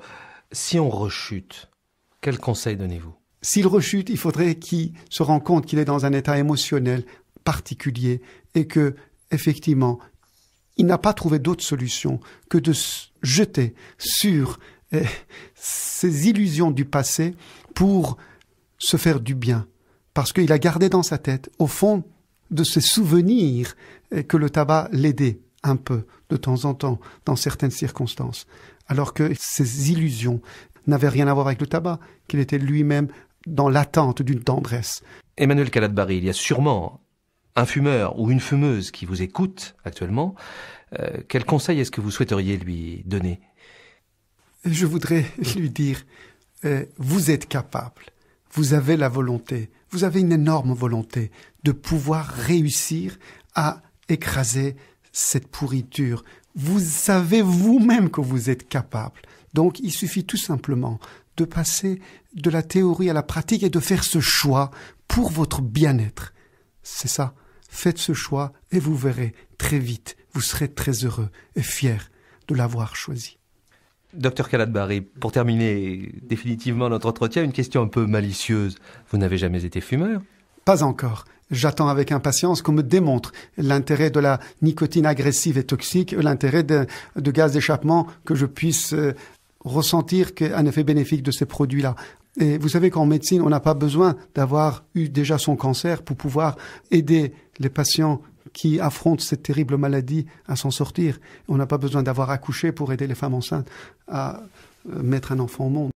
[SPEAKER 1] Si on rechute, quel conseil donnez-vous
[SPEAKER 2] S'il rechute, il faudrait qu'il se rende compte qu'il est dans un état émotionnel particulier et que effectivement, il n'a pas trouvé d'autre solution que de jeter sur euh, ces illusions du passé pour se faire du bien, parce qu'il a gardé dans sa tête, au fond, de ses souvenirs euh, que le tabac l'aidait un peu, de temps en temps, dans certaines circonstances, alors que ces illusions n'avaient rien à voir avec le tabac, qu'il était lui-même dans l'attente d'une tendresse.
[SPEAKER 1] Emmanuel Caladbari, il y a sûrement un fumeur ou une fumeuse qui vous écoute actuellement, euh, quel conseil est-ce que vous souhaiteriez lui donner
[SPEAKER 2] Je voudrais lui dire, euh, vous êtes capable, vous avez la volonté, vous avez une énorme volonté de pouvoir réussir à écraser cette pourriture. Vous savez vous-même que vous êtes capable. Donc il suffit tout simplement de passer de la théorie à la pratique et de faire ce choix pour votre bien-être. C'est ça. Faites ce choix et vous verrez très vite, vous serez très heureux et fier de l'avoir choisi.
[SPEAKER 1] Docteur Kaladbari, pour terminer définitivement notre entretien, une question un peu malicieuse. Vous n'avez jamais été fumeur
[SPEAKER 2] Pas encore. J'attends avec impatience qu'on me démontre l'intérêt de la nicotine agressive et toxique, l'intérêt de, gaz d'échappement que je puisse euh, ressentir qu'un effet bénéfique de ces produits-là. Et vous savez qu'en médecine, on n'a pas besoin d'avoir eu déjà son cancer pour pouvoir aider les patients qui affrontent cette terrible maladie à s'en sortir. On n'a pas besoin d'avoir accouché pour aider les femmes enceintes à euh, mettre un enfant au monde.